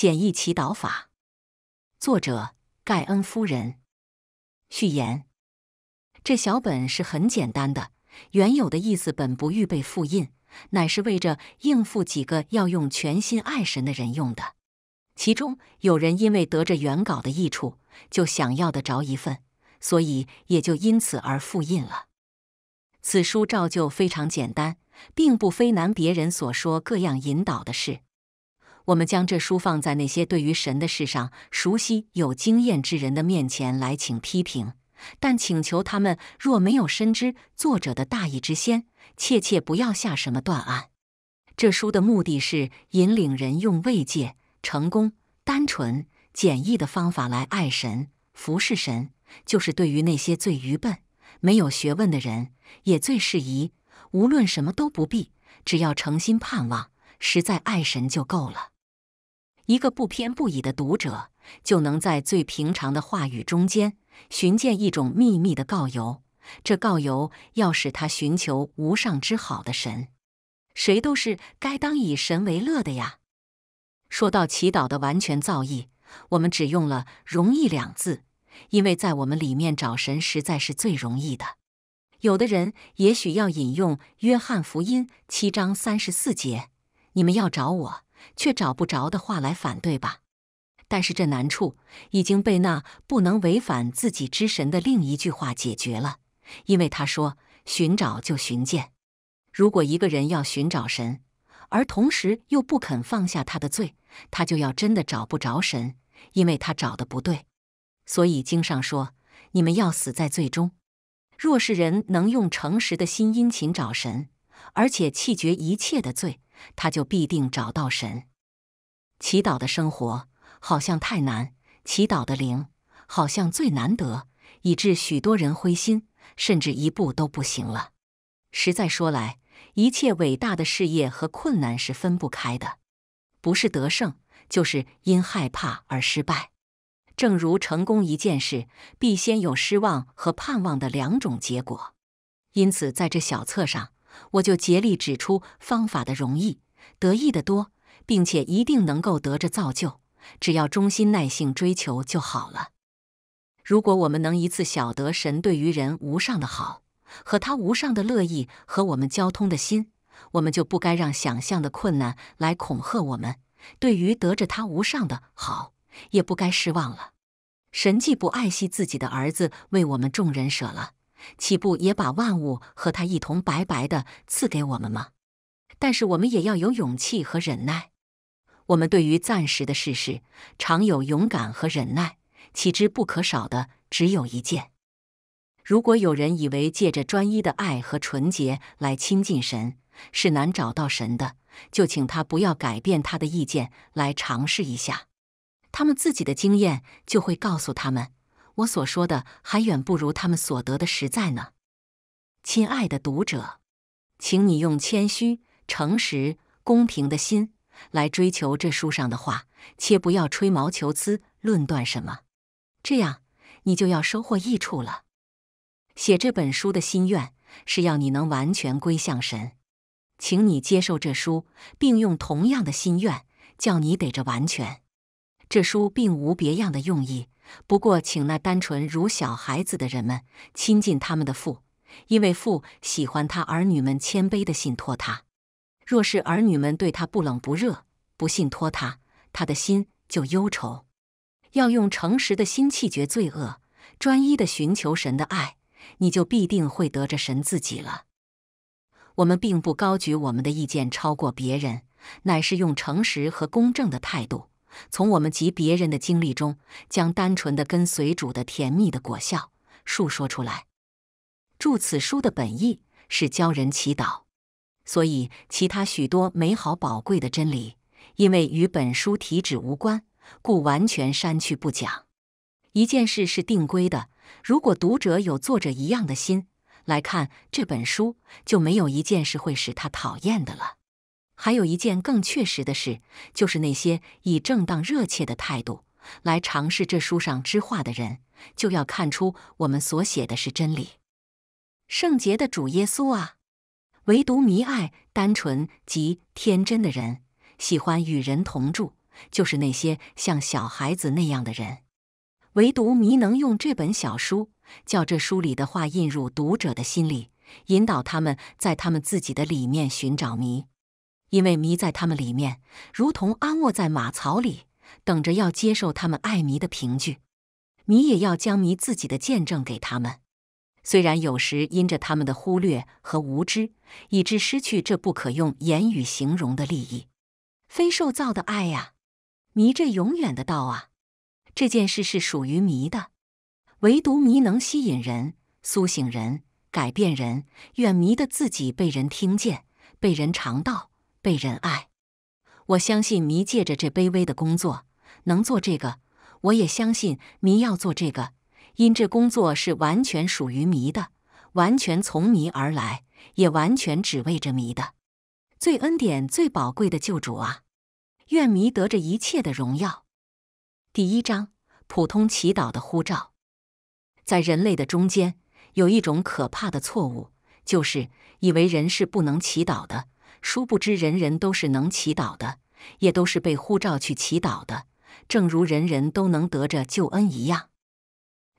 简易祈祷法，作者盖恩夫人。序言：这小本是很简单的，原有的意思本不预备复印，乃是为着应付几个要用全心爱神的人用的。其中有人因为得着原稿的益处，就想要得着一份，所以也就因此而复印了。此书照旧非常简单，并不非难别人所说各样引导的事。我们将这书放在那些对于神的事上熟悉有经验之人的面前来请批评，但请求他们若没有深知作者的大义之先，切切不要下什么断案。这书的目的是引领人用慰藉、成功、单纯、简易的方法来爱神、服侍神，就是对于那些最愚笨、没有学问的人也最适宜。无论什么都不必，只要诚心盼望，实在爱神就够了。一个不偏不倚的读者，就能在最平常的话语中间寻见一种秘密的告由。这告由要使他寻求无上之好的神，谁都是该当以神为乐的呀。说到祈祷的完全造诣，我们只用了“容易”两字，因为在我们里面找神实在是最容易的。有的人也许要引用《约翰福音》七章三十四节：“你们要找我。”却找不着的话来反对吧，但是这难处已经被那不能违反自己之神的另一句话解决了，因为他说寻找就寻见。如果一个人要寻找神，而同时又不肯放下他的罪，他就要真的找不着神，因为他找的不对。所以经上说：你们要死在罪中。若是人能用诚实的心殷勤找神，而且弃绝一切的罪。他就必定找到神。祈祷的生活好像太难，祈祷的灵好像最难得，以致许多人灰心，甚至一步都不行了。实在说来，一切伟大的事业和困难是分不开的，不是得胜，就是因害怕而失败。正如成功一件事，必先有失望和盼望的两种结果。因此，在这小册上。我就竭力指出方法的容易，得意的多，并且一定能够得着造就。只要忠心、耐性追求就好了。如果我们能一次晓得神对于人无上的好，和他无上的乐意和我们交通的心，我们就不该让想象的困难来恐吓我们。对于得着他无上的好，也不该失望了。神既不爱惜自己的儿子为我们众人舍了。岂不也把万物和他一同白白的赐给我们吗？但是我们也要有勇气和忍耐。我们对于暂时的事实，常有勇敢和忍耐，岂知不可少的只有一件？如果有人以为借着专一的爱和纯洁来亲近神是难找到神的，就请他不要改变他的意见来尝试一下，他们自己的经验就会告诉他们。我所说的还远不如他们所得的实在呢，亲爱的读者，请你用谦虚、诚实、公平的心来追求这书上的话，切不要吹毛求疵、论断什么。这样，你就要收获益处了。写这本书的心愿是要你能完全归向神，请你接受这书，并用同样的心愿叫你得着完全。这书并无别样的用意。不过，请那单纯如小孩子的人们亲近他们的父，因为父喜欢他儿女们谦卑的信托他。若是儿女们对他不冷不热，不信托他，他的心就忧愁。要用诚实的心弃绝罪恶，专一的寻求神的爱，你就必定会得着神自己了。我们并不高举我们的意见超过别人，乃是用诚实和公正的态度。从我们及别人的经历中，将单纯的跟随主的甜蜜的果效述说出来。著此书的本意是教人祈祷，所以其他许多美好宝贵的真理，因为与本书体旨无关，故完全删去不讲。一件事是定规的：如果读者有作者一样的心来看这本书，就没有一件事会使他讨厌的了。还有一件更确实的事，就是那些以正当热切的态度来尝试这书上之话的人，就要看出我们所写的是真理。圣洁的主耶稣啊，唯独迷爱、单纯及天真的人，喜欢与人同住，就是那些像小孩子那样的人。唯独迷能用这本小书，叫这书里的话印入读者的心里，引导他们在他们自己的里面寻找迷。因为迷在他们里面，如同安卧在马槽里，等着要接受他们爱迷的凭据，迷也要将迷自己的见证给他们。虽然有时因着他们的忽略和无知，以致失去这不可用言语形容的利益，非受造的爱呀，迷这永远的道啊！这件事是属于迷的，唯独迷能吸引人、苏醒人、改变人，愿迷的自己被人听见，被人尝到。被人爱，我相信迷借着这卑微的工作能做这个，我也相信迷要做这个，因这工作是完全属于迷的，完全从迷而来，也完全只为着迷的。最恩典、最宝贵的救主啊，愿迷得这一切的荣耀。第一章：普通祈祷的呼召。在人类的中间有一种可怕的错误，就是以为人是不能祈祷的。殊不知，人人都是能祈祷的，也都是被呼召去祈祷的。正如人人都能得着救恩一样，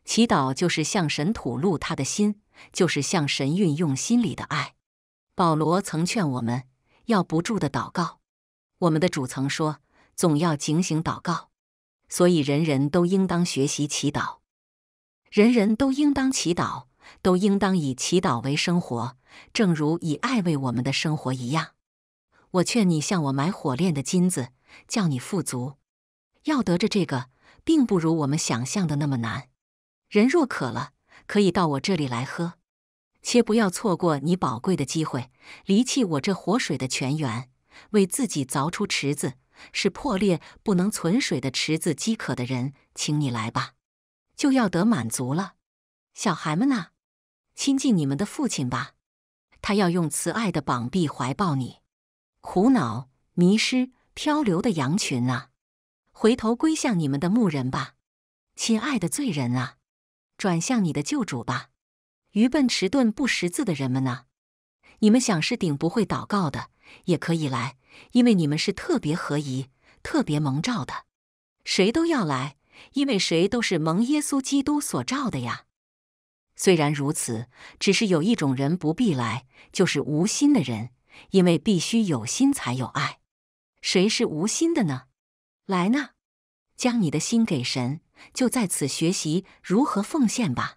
祈祷就是向神吐露他的心，就是向神运用心里的爱。保罗曾劝我们要不住的祷告，我们的主曾说总要警醒祷告，所以人人都应当学习祈祷，人人都应当祈祷，都应当以祈祷为生活。正如以爱为我们的生活一样，我劝你向我买火炼的金子，叫你富足。要得着这个，并不如我们想象的那么难。人若渴了，可以到我这里来喝，切不要错过你宝贵的机会。离弃我这活水的泉源，为自己凿出池子，使破裂不能存水的池子。饥渴的人，请你来吧，就要得满足了。小孩们呐，亲近你们的父亲吧。他要用慈爱的膀臂怀抱你，苦恼、迷失、漂流的羊群啊，回头归向你们的牧人吧，亲爱的罪人啊，转向你的救主吧，愚笨、迟钝、不识字的人们呐，你们想是顶不会祷告的，也可以来，因为你们是特别合宜、特别蒙照的，谁都要来，因为谁都是蒙耶稣基督所照的呀。虽然如此，只是有一种人不必来，就是无心的人，因为必须有心才有爱。谁是无心的呢？来呢，将你的心给神，就在此学习如何奉献吧。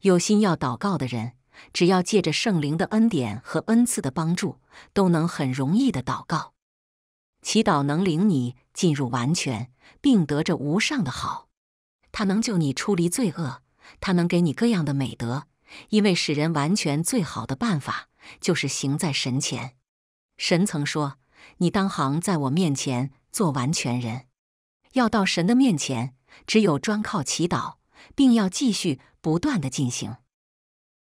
有心要祷告的人，只要借着圣灵的恩典和恩赐的帮助，都能很容易的祷告。祈祷能领你进入完全，并得着无上的好，他能救你出离罪恶。他能给你各样的美德，因为使人完全最好的办法就是行在神前。神曾说：“你当行在我面前做完全人。”要到神的面前，只有专靠祈祷，并要继续不断的进行。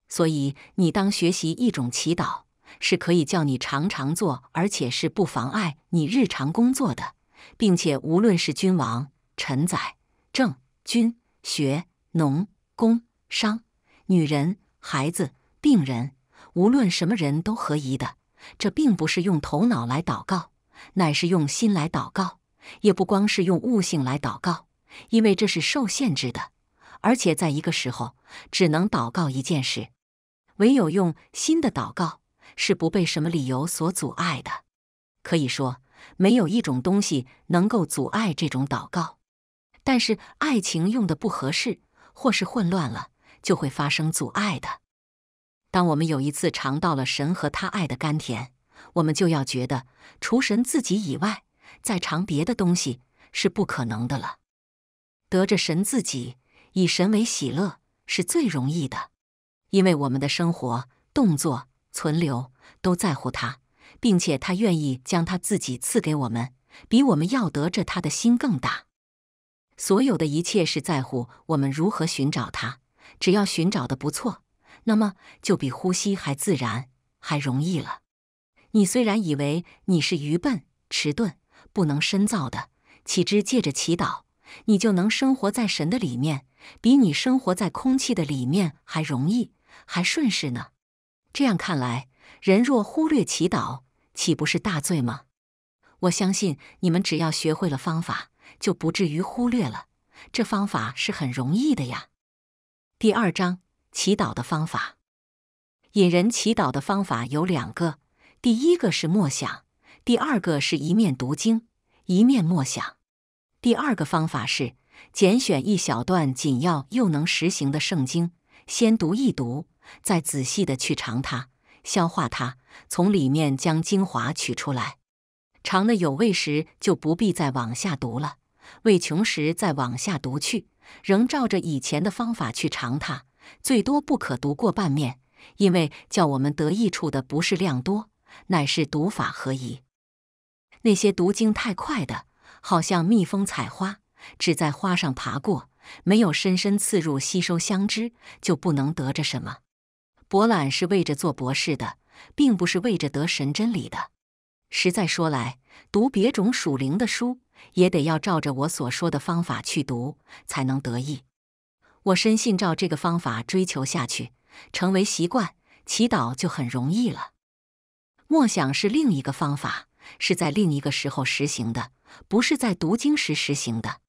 所以，你当学习一种祈祷，是可以叫你常常做，而且是不妨碍你日常工作的，并且无论是君王、臣宰、政、军、学、农。工商、女人、孩子、病人，无论什么人都合宜的。这并不是用头脑来祷告，乃是用心来祷告；也不光是用悟性来祷告，因为这是受限制的，而且在一个时候只能祷告一件事。唯有用心的祷告是不被什么理由所阻碍的。可以说，没有一种东西能够阻碍这种祷告。但是爱情用的不合适。或是混乱了，就会发生阻碍的。当我们有一次尝到了神和他爱的甘甜，我们就要觉得，除神自己以外，再尝别的东西是不可能的了。得着神自己，以神为喜乐，是最容易的，因为我们的生活、动作、存留都在乎他，并且他愿意将他自己赐给我们，比我们要得着他的心更大。所有的一切是在乎我们如何寻找它。只要寻找的不错，那么就比呼吸还自然，还容易了。你虽然以为你是愚笨、迟钝、不能深造的，岂知借着祈祷，你就能生活在神的里面，比你生活在空气的里面还容易，还顺势呢？这样看来，人若忽略祈祷，岂不是大罪吗？我相信你们只要学会了方法。就不至于忽略了，这方法是很容易的呀。第二章，祈祷的方法。引人祈祷的方法有两个，第一个是默想，第二个是一面读经一面默想。第二个方法是，拣选一小段紧要又能实行的圣经，先读一读，再仔细的去尝它、消化它，从里面将精华取出来。尝得有味时，就不必再往下读了；味穷时，再往下读去，仍照着以前的方法去尝它。最多不可读过半面，因为叫我们得益处的不是量多，乃是读法合宜。那些读经太快的，好像蜜蜂采花，只在花上爬过，没有深深刺入吸收香汁，就不能得着什么。博览是为着做博士的，并不是为着得神真理的。实在说来，读别种属灵的书也得要照着我所说的方法去读，才能得意。我深信照这个方法追求下去，成为习惯，祈祷就很容易了。默想是另一个方法，是在另一个时候实行的，不是在读经时实行的。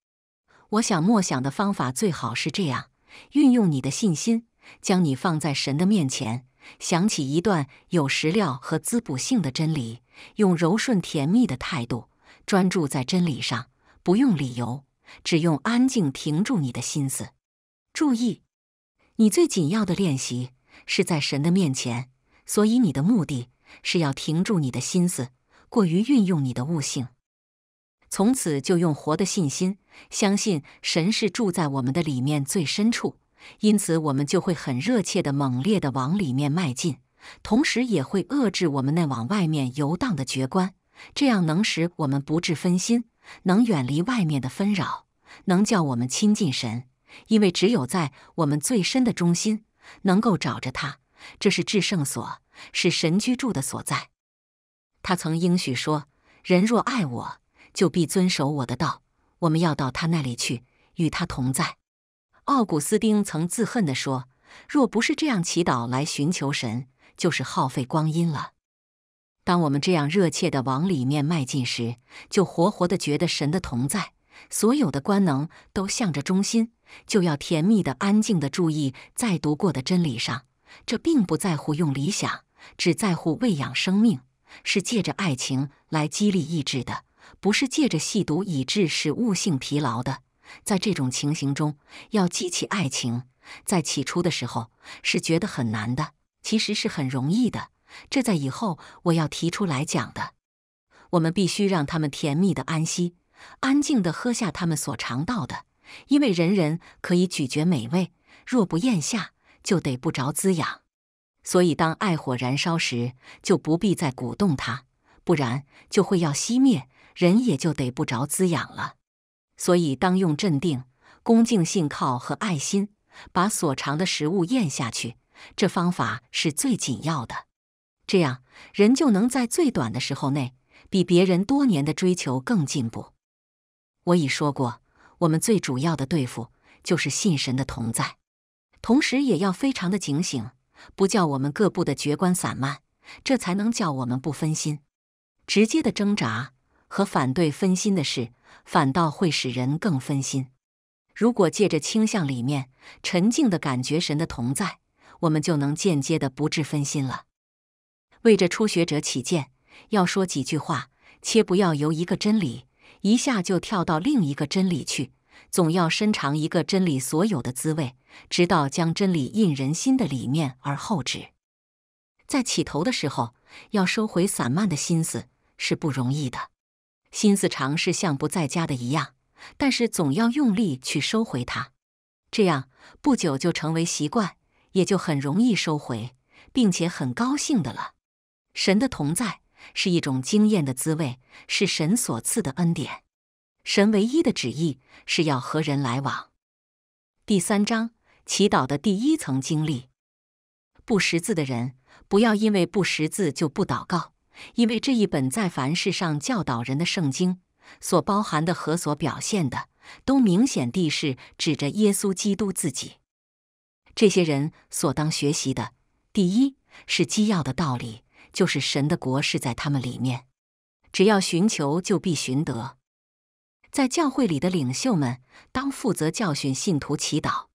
我想默想的方法最好是这样：运用你的信心，将你放在神的面前，想起一段有食料和滋补性的真理。用柔顺甜蜜的态度，专注在真理上，不用理由，只用安静停住你的心思。注意，你最紧要的练习是在神的面前，所以你的目的是要停住你的心思，过于运用你的悟性。从此就用活的信心，相信神是住在我们的里面最深处，因此我们就会很热切的、猛烈的往里面迈进。同时也会遏制我们那往外面游荡的觉观，这样能使我们不致分心，能远离外面的纷扰，能叫我们亲近神。因为只有在我们最深的中心，能够找着他，这是至圣所，是神居住的所在。他曾应许说：“人若爱我，就必遵守我的道。”我们要到他那里去，与他同在。奥古斯丁曾自恨地说：“若不是这样祈祷来寻求神。”就是耗费光阴了。当我们这样热切的往里面迈进时，就活活的觉得神的同在，所有的官能都向着中心，就要甜蜜的、安静的注意在读过的真理上。这并不在乎用理想，只在乎喂养生命，是借着爱情来激励意志的，不是借着细读以致使悟性疲劳的。在这种情形中，要激起爱情，在起初的时候是觉得很难的。其实是很容易的，这在以后我要提出来讲的。我们必须让他们甜蜜的安息，安静的喝下他们所尝到的，因为人人可以咀嚼美味，若不咽下，就得不着滋养。所以当爱火燃烧时，就不必再鼓动它，不然就会要熄灭，人也就得不着滋养了。所以当用镇定、恭敬、信靠和爱心，把所尝的食物咽下去。这方法是最紧要的，这样人就能在最短的时候内，比别人多年的追求更进步。我已说过，我们最主要的对付就是信神的同在，同时也要非常的警醒，不叫我们各部的觉观散漫，这才能叫我们不分心。直接的挣扎和反对分心的事，反倒会使人更分心。如果借着倾向里面沉静的感觉神的同在。我们就能间接的不致分心了。为这初学者起见，要说几句话，切不要由一个真理一下就跳到另一个真理去，总要深尝一个真理所有的滋味，直到将真理印人心的里面而后止。在起头的时候，要收回散漫的心思是不容易的，心思常是像不在家的一样，但是总要用力去收回它，这样不久就成为习惯。也就很容易收回，并且很高兴的了。神的同在是一种惊艳的滋味，是神所赐的恩典。神唯一的旨意是要和人来往。第三章，祈祷的第一层经历。不识字的人，不要因为不识字就不祷告，因为这一本在凡事上教导人的圣经，所包含的和所表现的，都明显地是指着耶稣基督自己。这些人所当学习的，第一是基要的道理，就是神的国是在他们里面，只要寻求就必寻得。在教会里的领袖们，当负责教训信徒祈祷。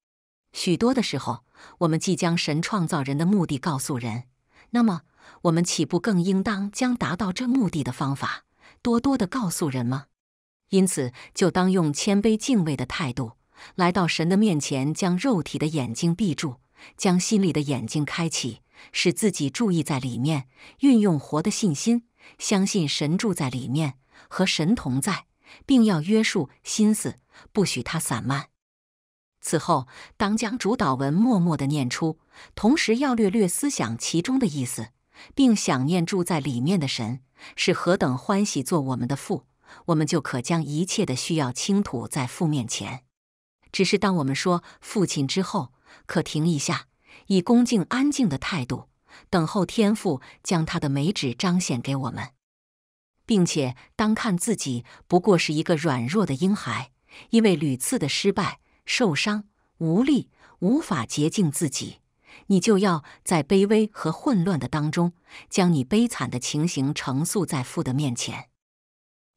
许多的时候，我们即将神创造人的目的告诉人，那么我们岂不更应当将达到这目的的方法多多的告诉人吗？因此，就当用谦卑敬畏的态度。来到神的面前，将肉体的眼睛闭住，将心里的眼睛开启，使自己注意在里面，运用活的信心，相信神住在里面，和神同在，并要约束心思，不许它散漫。此后，当将主导文默默地念出，同时要略略思想其中的意思，并想念住在里面的神是何等欢喜做我们的父，我们就可将一切的需要倾吐在父面前。只是当我们说“父亲”之后，可停一下，以恭敬、安静的态度等候天父将他的美旨彰显给我们，并且当看自己不过是一个软弱的婴孩，因为屡次的失败、受伤、无力，无法洁净自己，你就要在卑微和混乱的当中，将你悲惨的情形呈诉在父的面前。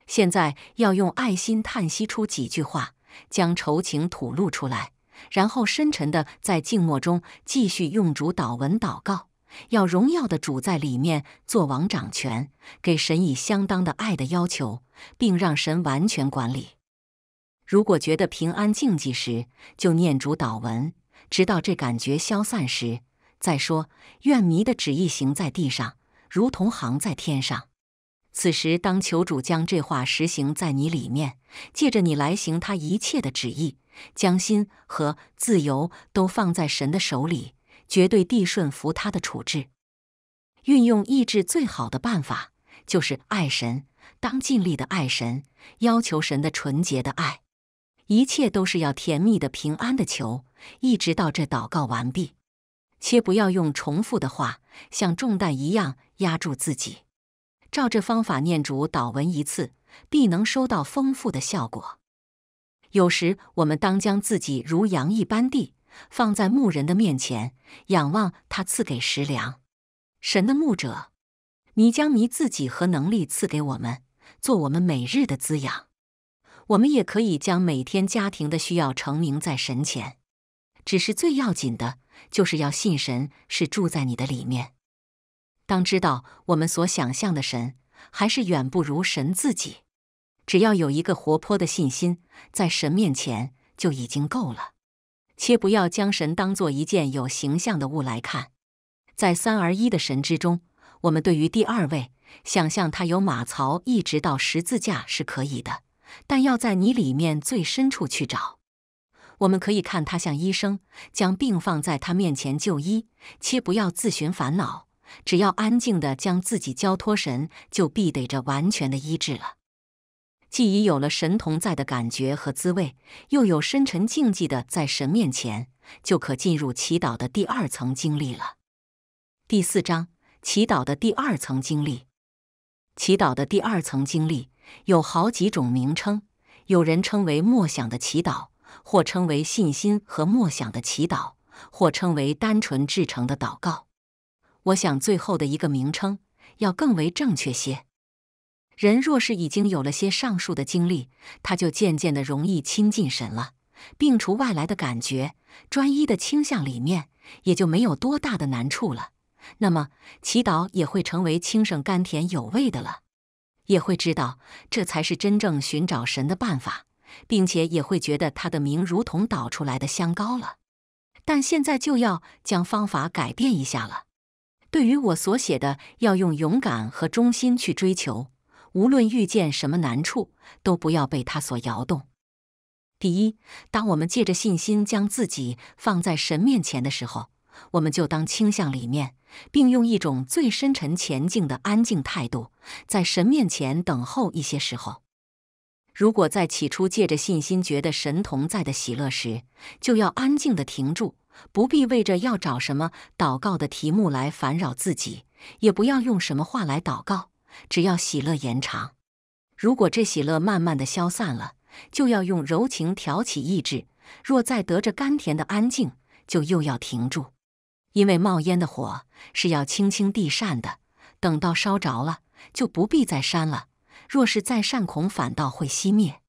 现在要用爱心叹息出几句话。将愁情吐露出来，然后深沉的在静默中继续用主祷文祷告，要荣耀的主在里面做王掌权，给神以相当的爱的要求，并让神完全管理。如果觉得平安静寂时，就念主祷文，直到这感觉消散时再说。愿弥的旨意行在地上，如同行在天上。此时，当求主将这话实行在你里面，借着你来行他一切的旨意，将心和自由都放在神的手里，绝对地顺服他的处置。运用意志最好的办法，就是爱神，当尽力的爱神，要求神的纯洁的爱。一切都是要甜蜜的、平安的求，一直到这祷告完毕。切不要用重复的话，像重担一样压住自己。照这方法念主祷文一次，必能收到丰富的效果。有时，我们当将自己如羊一般地放在牧人的面前，仰望他赐给食粮。神的牧者，你将你自己和能力赐给我们，做我们每日的滋养。我们也可以将每天家庭的需要成名在神前。只是最要紧的，就是要信神是住在你的里面。当知道我们所想象的神还是远不如神自己，只要有一个活泼的信心，在神面前就已经够了。切不要将神当做一件有形象的物来看。在三而一的神之中，我们对于第二位，想象他有马槽一直到十字架是可以的，但要在你里面最深处去找。我们可以看他像医生，将病放在他面前就医，切不要自寻烦恼。只要安静地将自己交托神，就必得着完全的医治了。既已有了神同在的感觉和滋味，又有深沉静寂的在神面前，就可进入祈祷的第二层经历了。第四章：祈祷的第二层经历。祈祷的第二层经历有好几种名称，有人称为默想的祈祷，或称为信心和默想的祈祷，或称为单纯至诚的祷告。我想最后的一个名称要更为正确些。人若是已经有了些上述的经历，他就渐渐的容易亲近神了，并除外来的感觉、专一的倾向里面，也就没有多大的难处了。那么祈祷也会成为清省甘甜有味的了，也会知道这才是真正寻找神的办法，并且也会觉得他的名如同导出来的香膏了。但现在就要将方法改变一下了。对于我所写的，要用勇敢和忠心去追求，无论遇见什么难处，都不要被它所摇动。第一，当我们借着信心将自己放在神面前的时候，我们就当倾向里面，并用一种最深沉、前进的安静态度，在神面前等候一些时候。如果在起初借着信心觉得神同在的喜乐时，就要安静的停住。不必为着要找什么祷告的题目来烦扰自己，也不要用什么话来祷告，只要喜乐延长。如果这喜乐慢慢的消散了，就要用柔情挑起意志；若再得着甘甜的安静，就又要停住，因为冒烟的火是要轻轻地扇的。等到烧着了，就不必再扇了；若是再扇，恐反倒会熄灭。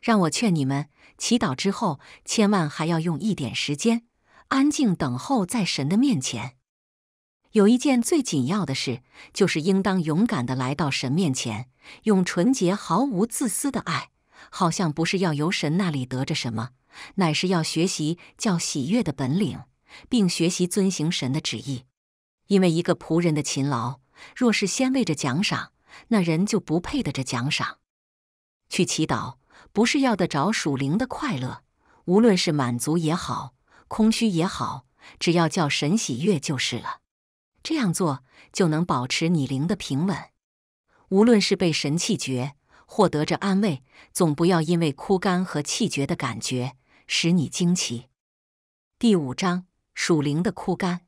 让我劝你们，祈祷之后，千万还要用一点时间。安静等候在神的面前，有一件最紧要的事，就是应当勇敢的来到神面前，用纯洁、毫无自私的爱，好像不是要由神那里得着什么，乃是要学习叫喜悦的本领，并学习遵行神的旨意。因为一个仆人的勤劳，若是先为着奖赏，那人就不配得着奖赏。去祈祷不是要得着属灵的快乐，无论是满足也好。空虚也好，只要叫神喜悦就是了。这样做就能保持你灵的平稳。无论是被神气绝，获得着安慰，总不要因为枯干和气绝的感觉使你惊奇。第五章属灵的枯干。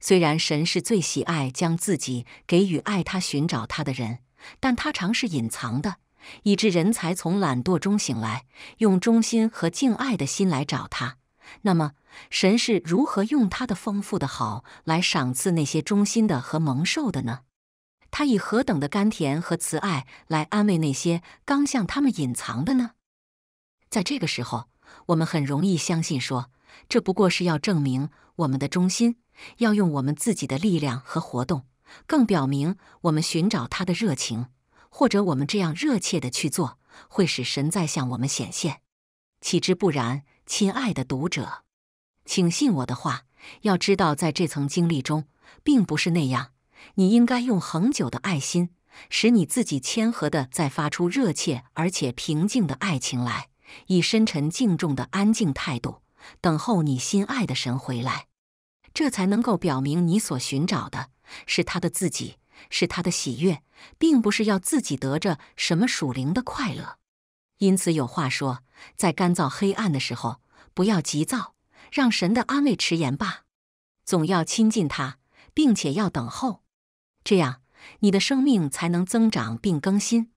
虽然神是最喜爱将自己给予爱他、寻找他的人，但他常是隐藏的，以致人才从懒惰中醒来，用忠心和敬爱的心来找他。那么，神是如何用他的丰富的好来赏赐那些忠心的和蒙受的呢？他以何等的甘甜和慈爱来安慰那些刚向他们隐藏的呢？在这个时候，我们很容易相信说，这不过是要证明我们的忠心，要用我们自己的力量和活动，更表明我们寻找他的热情，或者我们这样热切的去做，会使神再向我们显现。岂知不然？亲爱的读者，请信我的话。要知道，在这层经历中，并不是那样。你应该用恒久的爱心，使你自己谦和的再发出热切而且平静的爱情来，以深沉敬重的安静态度等候你心爱的神回来。这才能够表明你所寻找的是他的自己，是他的喜悦，并不是要自己得着什么属灵的快乐。因此有话说，在干燥黑暗的时候，不要急躁，让神的安慰迟延吧。总要亲近他，并且要等候，这样你的生命才能增长并更新。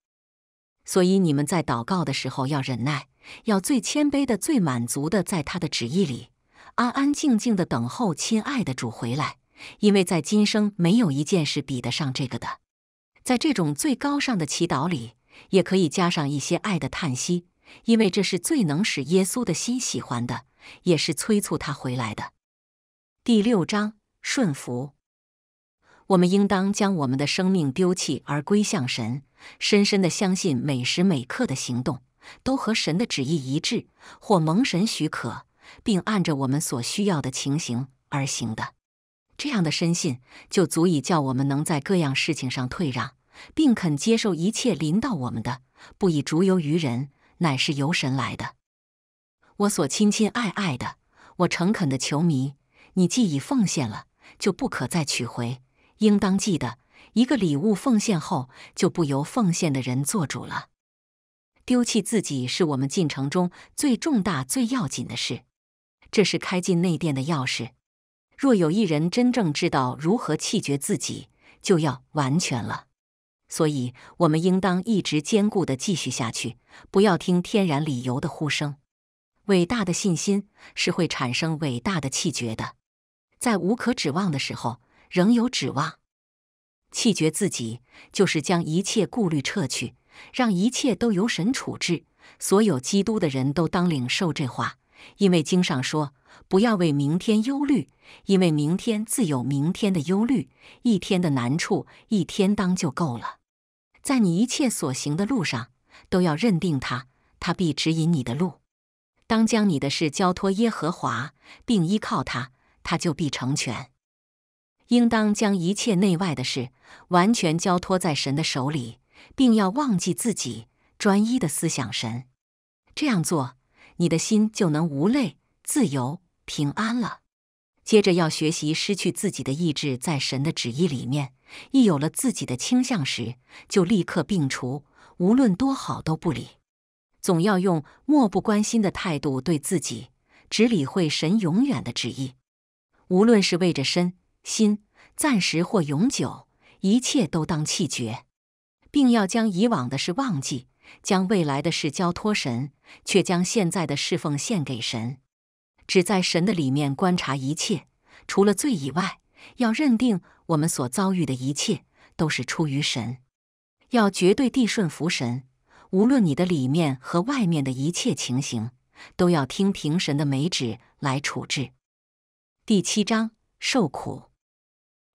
所以你们在祷告的时候要忍耐，要最谦卑的、最满足的，在他的旨意里安安静静的等候亲爱的主回来，因为在今生没有一件事比得上这个的。在这种最高尚的祈祷里。也可以加上一些爱的叹息，因为这是最能使耶稣的心喜欢的，也是催促他回来的。第六章顺服，我们应当将我们的生命丢弃而归向神，深深的相信每时每刻的行动都和神的旨意一致，或蒙神许可，并按着我们所需要的情形而行的。这样的深信，就足以叫我们能在各样事情上退让。并肯接受一切临到我们的，不以逐游于人，乃是由神来的。我所亲亲爱爱的，我诚恳的球迷，你既已奉献了，就不可再取回。应当记得，一个礼物奉献后，就不由奉献的人做主了。丢弃自己是我们进程中最重大、最要紧的事。这是开进内殿的钥匙。若有一人真正知道如何弃绝自己，就要完全了。所以，我们应当一直坚固地继续下去，不要听天然理由的呼声。伟大的信心是会产生伟大的气绝的。在无可指望的时候，仍有指望。气绝自己，就是将一切顾虑撤去，让一切都由神处置。所有基督的人都当领受这话，因为经上说：“不要为明天忧虑，因为明天自有明天的忧虑，一天的难处一天当就够了。”在你一切所行的路上，都要认定他，他必指引你的路。当将你的事交托耶和华，并依靠他，他就必成全。应当将一切内外的事完全交托在神的手里，并要忘记自己，专一的思想神。这样做，你的心就能无累、自由、平安了。接着要学习失去自己的意志，在神的旨意里面，一有了自己的倾向时，就立刻摒除，无论多好都不理，总要用漠不关心的态度对自己，只理会神永远的旨意。无论是为着身心，暂时或永久，一切都当弃绝，并要将以往的事忘记，将未来的事交托神，却将现在的侍奉献给神。只在神的里面观察一切，除了罪以外，要认定我们所遭遇的一切都是出于神。要绝对地顺服神，无论你的里面和外面的一切情形，都要听凭神的美旨来处置。第七章受苦，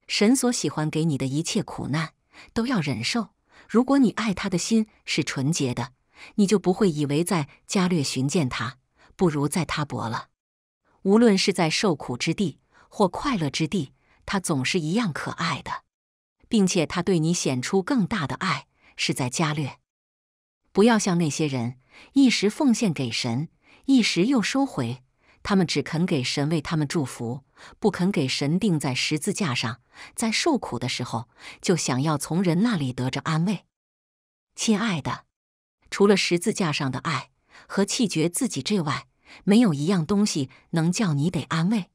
神所喜欢给你的一切苦难都要忍受。如果你爱他的心是纯洁的，你就不会以为在加略寻见他不如在他伯了。无论是在受苦之地或快乐之地，他总是一样可爱的，并且他对你显出更大的爱是在加略。不要像那些人，一时奉献给神，一时又收回；他们只肯给神为他们祝福，不肯给神钉在十字架上，在受苦的时候就想要从人那里得着安慰。亲爱的，除了十字架上的爱和气绝自己之外。没有一样东西能叫你得安慰。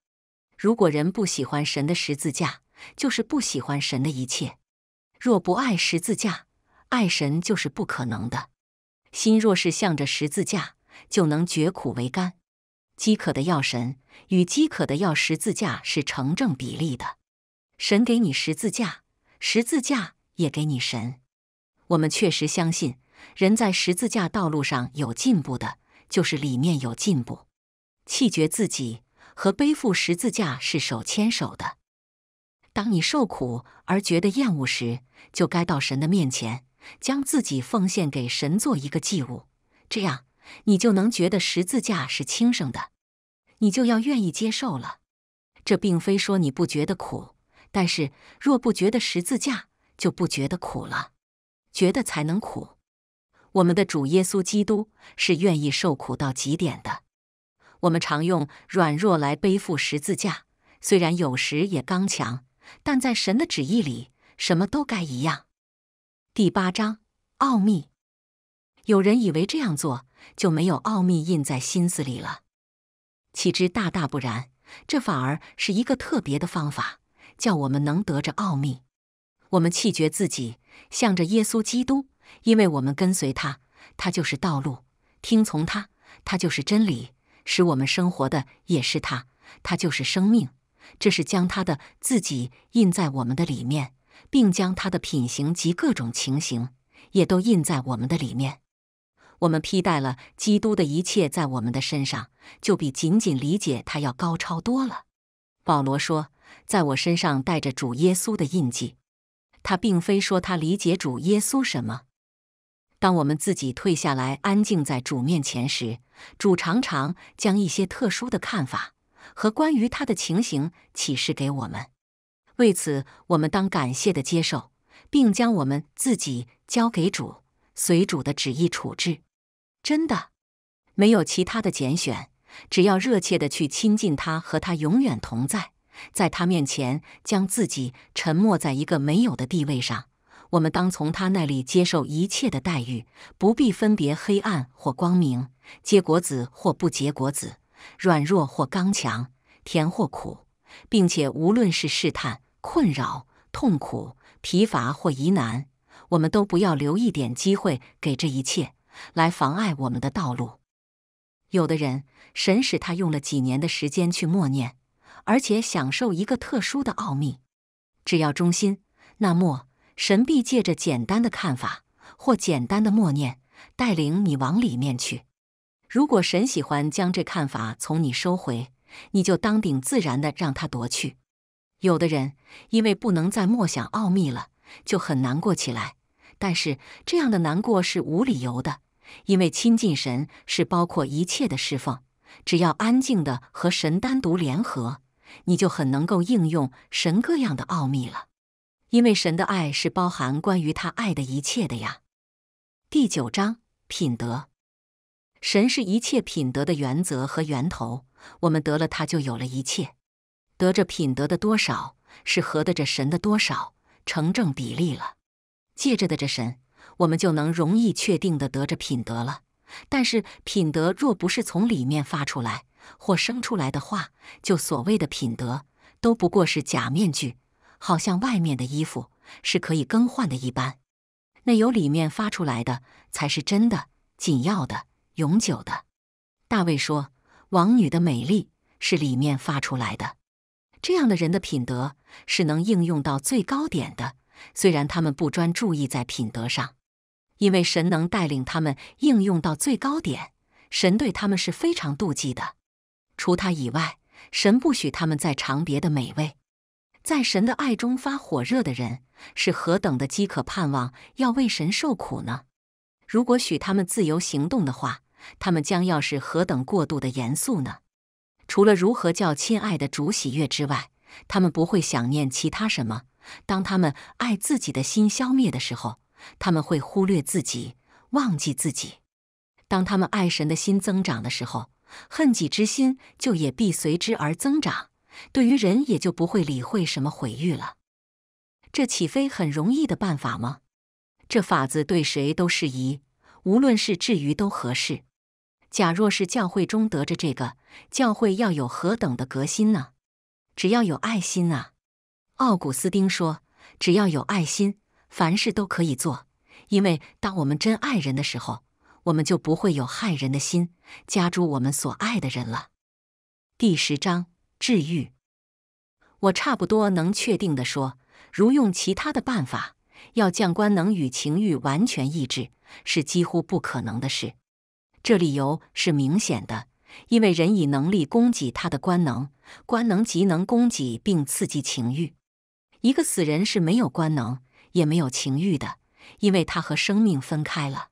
如果人不喜欢神的十字架，就是不喜欢神的一切。若不爱十字架，爱神就是不可能的。心若是向着十字架，就能绝苦为甘。饥渴的要神与饥渴的要十字架是成正比例的。神给你十字架，十字架也给你神。我们确实相信，人在十字架道路上有进步的。就是里面有进步，气绝自己和背负十字架是手牵手的。当你受苦而觉得厌恶时，就该到神的面前，将自己奉献给神，做一个祭物。这样，你就能觉得十字架是轻省的，你就要愿意接受了。这并非说你不觉得苦，但是若不觉得十字架，就不觉得苦了。觉得才能苦。我们的主耶稣基督是愿意受苦到极点的。我们常用软弱来背负十字架，虽然有时也刚强，但在神的旨意里，什么都该一样。第八章奥秘，有人以为这样做就没有奥秘印在心思里了，岂知大大不然。这反而是一个特别的方法，叫我们能得着奥秘。我们弃绝自己，向着耶稣基督。因为我们跟随他，他就是道路；听从他，他就是真理；使我们生活的也是他，他就是生命。这是将他的自己印在我们的里面，并将他的品行及各种情形也都印在我们的里面。我们披戴了基督的一切，在我们的身上，就比仅仅理解他要高超多了。保罗说：“在我身上带着主耶稣的印记。”他并非说他理解主耶稣什么。当我们自己退下来，安静在主面前时，主常常将一些特殊的看法和关于他的情形启示给我们。为此，我们当感谢的接受，并将我们自己交给主，随主的旨意处置。真的，没有其他的拣选，只要热切的去亲近他，和他永远同在，在他面前将自己沉没在一个没有的地位上。我们当从他那里接受一切的待遇，不必分别黑暗或光明，结果子或不结果子，软弱或刚强，甜或苦，并且无论是试探、困扰、痛苦、疲乏或疑难，我们都不要留一点机会给这一切来妨碍我们的道路。有的人，神使他用了几年的时间去默念，而且享受一个特殊的奥秘。只要忠心，那默。神必借着简单的看法或简单的默念，带领你往里面去。如果神喜欢将这看法从你收回，你就当顶自然的让他夺去。有的人因为不能再默想奥秘了，就很难过起来。但是这样的难过是无理由的，因为亲近神是包括一切的侍奉。只要安静的和神单独联合，你就很能够应用神各样的奥秘了。因为神的爱是包含关于他爱的一切的呀。第九章品德，神是一切品德的原则和源头。我们得了他，就有了一切。得着品德的多少，是合得着神的多少成正比例了。借着的这神，我们就能容易确定的得着品德了。但是品德若不是从里面发出来或生出来的话，就所谓的品德都不过是假面具。好像外面的衣服是可以更换的一般，那由里面发出来的才是真的、紧要的、永久的。大卫说：“王女的美丽是里面发出来的。”这样的人的品德是能应用到最高点的，虽然他们不专注意在品德上，因为神能带领他们应用到最高点。神对他们是非常妒忌的，除他以外，神不许他们再尝别的美味。在神的爱中发火热的人是何等的饥渴，盼望要为神受苦呢？如果许他们自由行动的话，他们将要是何等过度的严肃呢？除了如何叫亲爱的主喜悦之外，他们不会想念其他什么。当他们爱自己的心消灭的时候，他们会忽略自己，忘记自己；当他们爱神的心增长的时候，恨己之心就也必随之而增长。对于人也就不会理会什么毁誉了，这岂非很容易的办法吗？这法子对谁都适宜，无论是至于都合适。假若是教会中得着这个，教会要有何等的革新呢？只要有爱心啊！奥古斯丁说：“只要有爱心，凡事都可以做，因为当我们真爱人的时候，我们就不会有害人的心，加诸我们所爱的人了。”第十章。治愈，我差不多能确定的说，如用其他的办法，要将官能与情欲完全抑制，是几乎不可能的事。这理由是明显的，因为人以能力供给他的官能，官能即能供给并刺激情欲。一个死人是没有官能，也没有情欲的，因为他和生命分开了。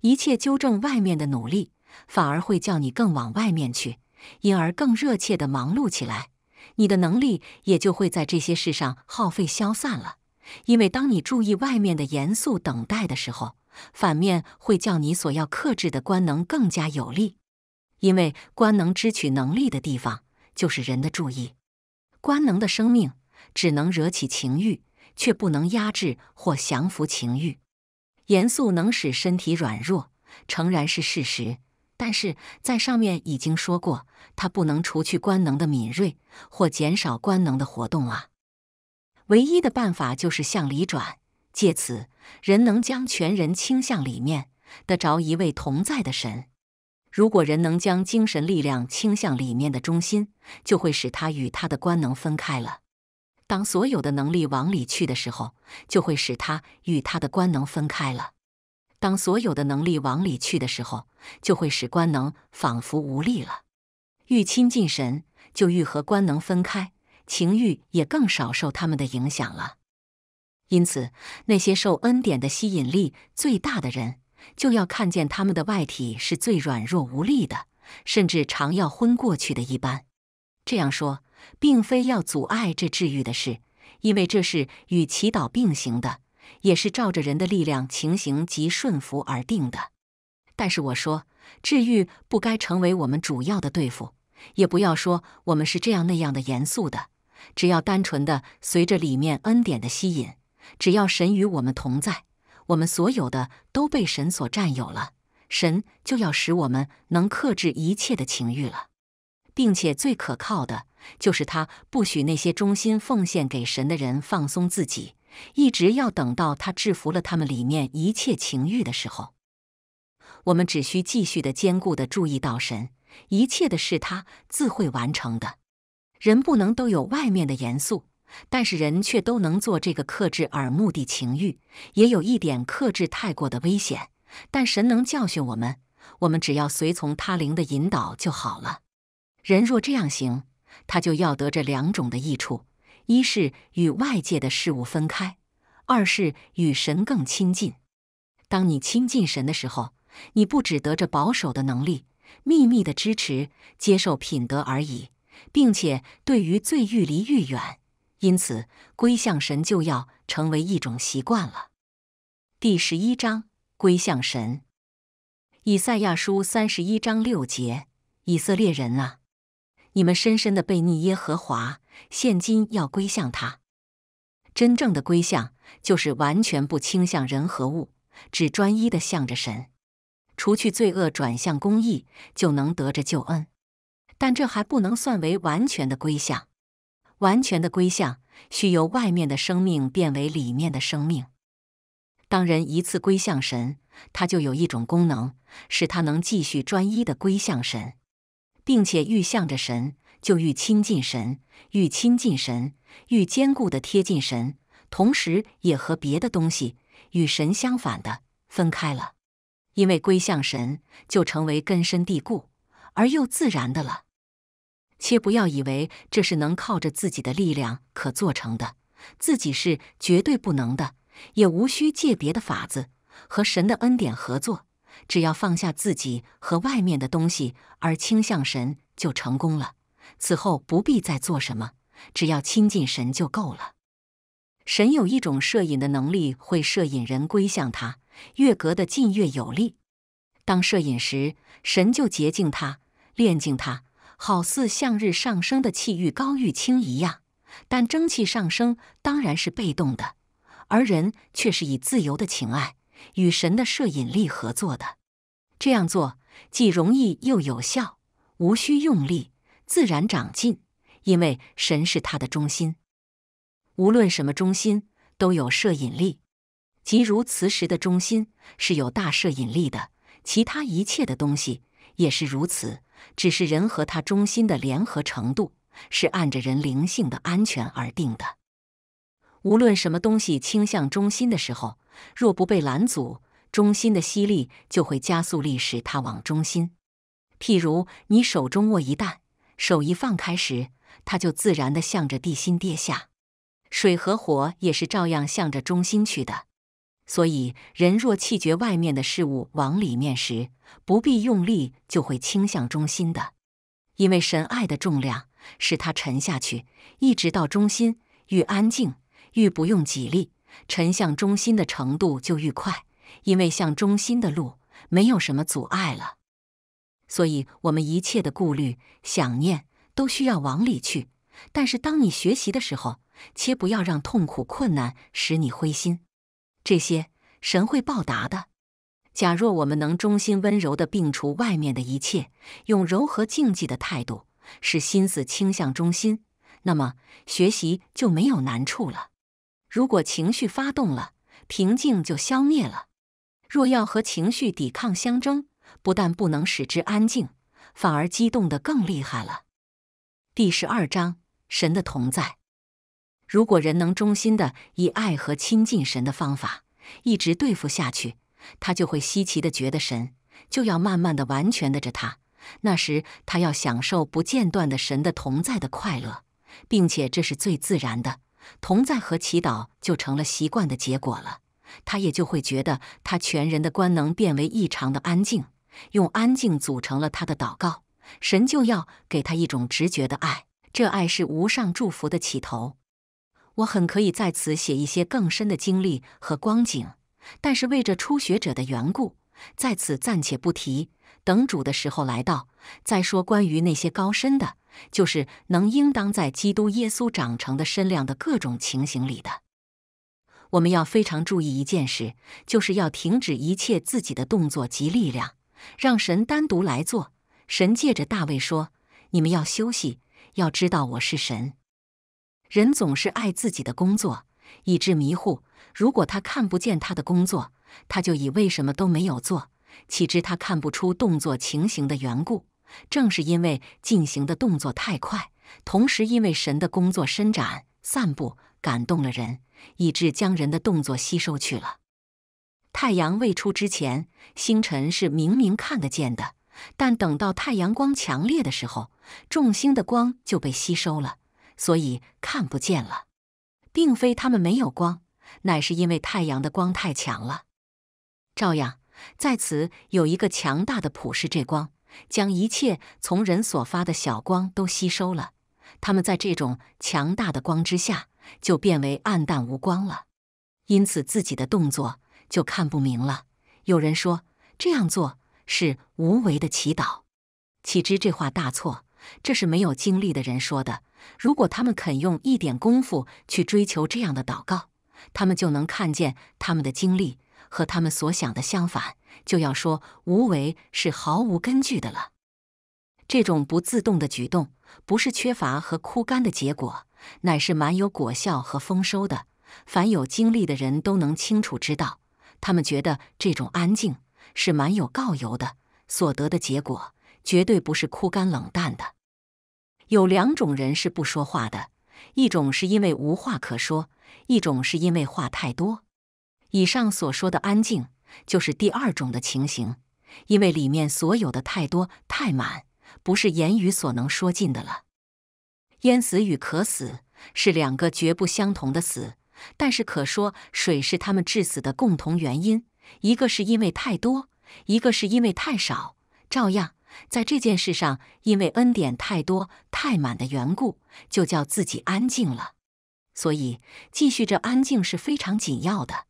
一切纠正外面的努力，反而会叫你更往外面去。因而更热切地忙碌起来，你的能力也就会在这些事上耗费消散了。因为当你注意外面的严肃等待的时候，反面会叫你所要克制的官能更加有力。因为官能支取能力的地方就是人的注意，官能的生命只能惹起情欲，却不能压制或降服情欲。严肃能使身体软弱，诚然是事实。但是在上面已经说过，它不能除去官能的敏锐或减少官能的活动啊。唯一的办法就是向里转，借此人能将全人倾向里面，得着一位同在的神。如果人能将精神力量倾向里面的中心，就会使他与他的官能分开了。当所有的能力往里去的时候，就会使他与他的官能分开了。当所有的能力往里去的时候，就会使官能仿佛无力了。愈亲近神，就愈和官能分开，情欲也更少受他们的影响了。因此，那些受恩典的吸引力最大的人，就要看见他们的外体是最软弱无力的，甚至常要昏过去的一般。这样说，并非要阻碍这治愈的事，因为这是与祈祷并行的。也是照着人的力量、情形及顺服而定的。但是我说，治愈不该成为我们主要的对付，也不要说我们是这样那样的严肃的。只要单纯的随着里面恩典的吸引，只要神与我们同在，我们所有的都被神所占有了，神就要使我们能克制一切的情欲了，并且最可靠的，就是他不许那些忠心奉献给神的人放松自己。一直要等到他制服了他们里面一切情欲的时候，我们只需继续的坚固的注意到神，一切的事他自会完成的。人不能都有外面的严肃，但是人却都能做这个克制耳目的情欲。也有一点克制太过的危险，但神能教训我们，我们只要随从他灵的引导就好了。人若这样行，他就要得这两种的益处。一是与外界的事物分开，二是与神更亲近。当你亲近神的时候，你不只得着保守的能力、秘密的支持、接受品德而已，并且对于罪欲离愈远。因此，归向神就要成为一种习惯了。第十一章，归向神。以赛亚书三十一章六节：以色列人啊，你们深深的被逆耶和华。现今要归向他，真正的归向就是完全不倾向人和物，只专一的向着神。除去罪恶，转向公义，就能得着救恩。但这还不能算为完全的归向。完全的归向，需由外面的生命变为里面的生命。当人一次归向神，他就有一种功能，使他能继续专一的归向神，并且欲向着神。就愈亲近神，愈亲近神，愈坚固的贴近神，同时也和别的东西与神相反的分开了。因为归向神，就成为根深蒂固而又自然的了。切不要以为这是能靠着自己的力量可做成的，自己是绝对不能的，也无需借别的法子和神的恩典合作。只要放下自己和外面的东西，而倾向神，就成功了。此后不必再做什么，只要亲近神就够了。神有一种摄引的能力，会摄引人归向他。越隔得近，越有力。当摄引时，神就洁净他、炼净他，好似向日上升的气欲高遇清一样。但蒸汽上升当然是被动的，而人却是以自由的情爱与神的摄引力合作的。这样做既容易又有效，无需用力。自然长进，因为神是他的中心。无论什么中心都有摄引力，即如磁石的中心是有大摄引力的，其他一切的东西也是如此。只是人和他中心的联合程度是按着人灵性的安全而定的。无论什么东西倾向中心的时候，若不被拦阻，中心的吸力就会加速力使它往中心。譬如你手中握一弹。手一放开时，它就自然地向着地心跌下；水和火也是照样向着中心去的。所以，人若气绝外面的事物往里面时，不必用力，就会倾向中心的。因为神爱的重量使它沉下去，一直到中心。愈安静，愈不用己力，沉向中心的程度就愈快。因为向中心的路没有什么阻碍了。所以，我们一切的顾虑、想念都需要往里去。但是，当你学习的时候，切不要让痛苦、困难使你灰心。这些神会报答的。假若我们能忠心、温柔地摒除外面的一切，用柔和、静寂的态度，使心思倾向中心，那么学习就没有难处了。如果情绪发动了，平静就消灭了。若要和情绪抵抗相争，不但不能使之安静，反而激动得更厉害了。第十二章神的同在。如果人能忠心的以爱和亲近神的方法一直对付下去，他就会稀奇的觉得神就要慢慢的完全的着他。那时他要享受不间断的神的同在的快乐，并且这是最自然的同在和祈祷就成了习惯的结果了。他也就会觉得他全人的官能变为异常的安静。用安静组成了他的祷告，神就要给他一种直觉的爱，这爱是无上祝福的起头。我很可以在此写一些更深的经历和光景，但是为这初学者的缘故，在此暂且不提，等主的时候来到再说。关于那些高深的，就是能应当在基督耶稣长成的身量的各种情形里的，我们要非常注意一件事，就是要停止一切自己的动作及力量。让神单独来做。神借着大卫说：“你们要休息，要知道我是神。”人总是爱自己的工作，以致迷糊。如果他看不见他的工作，他就以为什么都没有做。岂知他看不出动作情形的缘故，正是因为进行的动作太快，同时因为神的工作伸展、散布，感动了人，以致将人的动作吸收去了。太阳未出之前，星辰是明明看得见的，但等到太阳光强烈的时候，众星的光就被吸收了，所以看不见了。并非他们没有光，乃是因为太阳的光太强了。照样，在此有一个强大的普世之光，将一切从人所发的小光都吸收了。他们在这种强大的光之下，就变为暗淡无光了。因此，自己的动作。就看不明了。有人说这样做是无为的祈祷，岂知这话大错。这是没有经历的人说的。如果他们肯用一点功夫去追求这样的祷告，他们就能看见他们的经历和他们所想的相反，就要说无为是毫无根据的了。这种不自动的举动，不是缺乏和枯干的结果，乃是满有果效和丰收的。凡有经历的人都能清楚知道。他们觉得这种安静是蛮有告由的，所得的结果绝对不是枯干冷淡的。有两种人是不说话的，一种是因为无话可说，一种是因为话太多。以上所说的安静，就是第二种的情形，因为里面所有的太多太满，不是言语所能说尽的了。淹死与渴死是两个绝不相同的死。但是可说，水是他们致死的共同原因，一个是因为太多，一个是因为太少。照样在这件事上，因为恩典太多太满的缘故，就叫自己安静了。所以继续这安静是非常紧要的。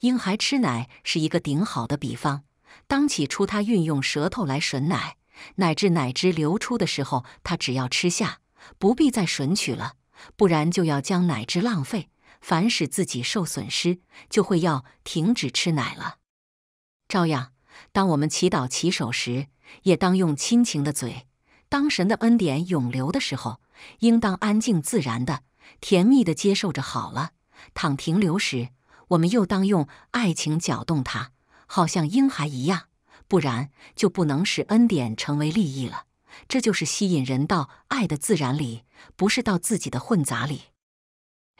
婴孩吃奶是一个顶好的比方，当起初他运用舌头来吮奶，乃至奶汁流出的时候，他只要吃下，不必再吮取了，不然就要将奶汁浪费。凡使自己受损失，就会要停止吃奶了。照样，当我们祈祷起手时，也当用亲情的嘴；当神的恩典永留的时候，应当安静自然的、甜蜜的接受着。好了，躺停留时，我们又当用爱情搅动它，好像婴孩一样，不然就不能使恩典成为利益了。这就是吸引人到爱的自然里，不是到自己的混杂里。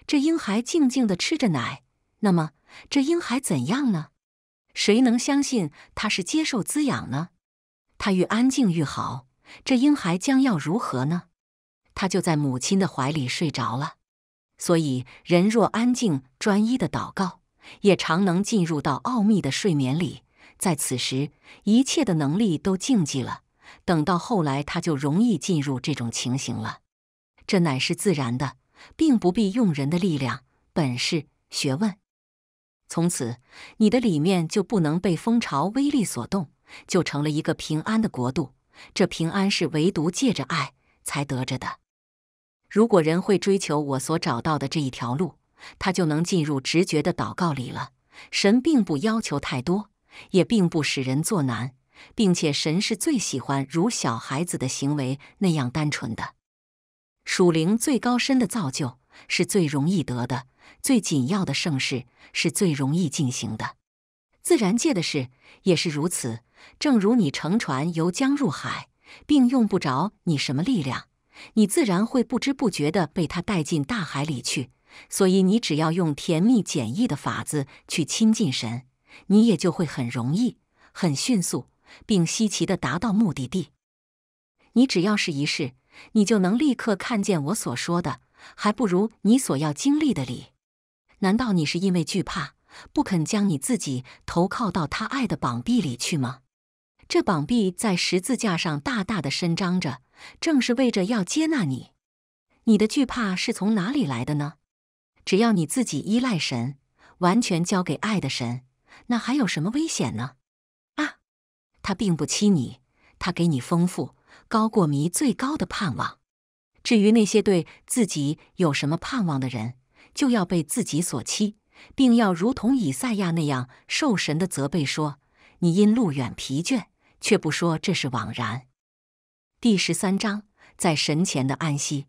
这婴孩静静的吃着奶，那么这婴孩怎样呢？谁能相信他是接受滋养呢？他愈安静愈好，这婴孩将要如何呢？他就在母亲的怀里睡着了。所以，人若安静专一的祷告，也常能进入到奥秘的睡眠里。在此时，一切的能力都静寂了。等到后来，他就容易进入这种情形了。这乃是自然的。并不必用人的力量、本事、学问。从此，你的里面就不能被风潮威力所动，就成了一个平安的国度。这平安是唯独借着爱才得着的。如果人会追求我所找到的这一条路，他就能进入直觉的祷告里了。神并不要求太多，也并不使人作难，并且神是最喜欢如小孩子的行为那样单纯的。属灵最高深的造就，是最容易得的；最紧要的盛世是最容易进行的。自然界的事也是如此。正如你乘船由江入海，并用不着你什么力量，你自然会不知不觉地被它带进大海里去。所以，你只要用甜蜜简易的法子去亲近神，你也就会很容易、很迅速，并稀奇地达到目的地。你只要试一试。你就能立刻看见我所说的，还不如你所要经历的理。难道你是因为惧怕，不肯将你自己投靠到他爱的膀臂里去吗？这膀臂在十字架上大大的伸张着，正是为着要接纳你。你的惧怕是从哪里来的呢？只要你自己依赖神，完全交给爱的神，那还有什么危险呢？啊，他并不欺你，他给你丰富。高过迷最高的盼望。至于那些对自己有什么盼望的人，就要被自己所欺，并要如同以赛亚那样受神的责备，说：“你因路远疲倦，却不说这是枉然。”第十三章，在神前的安息。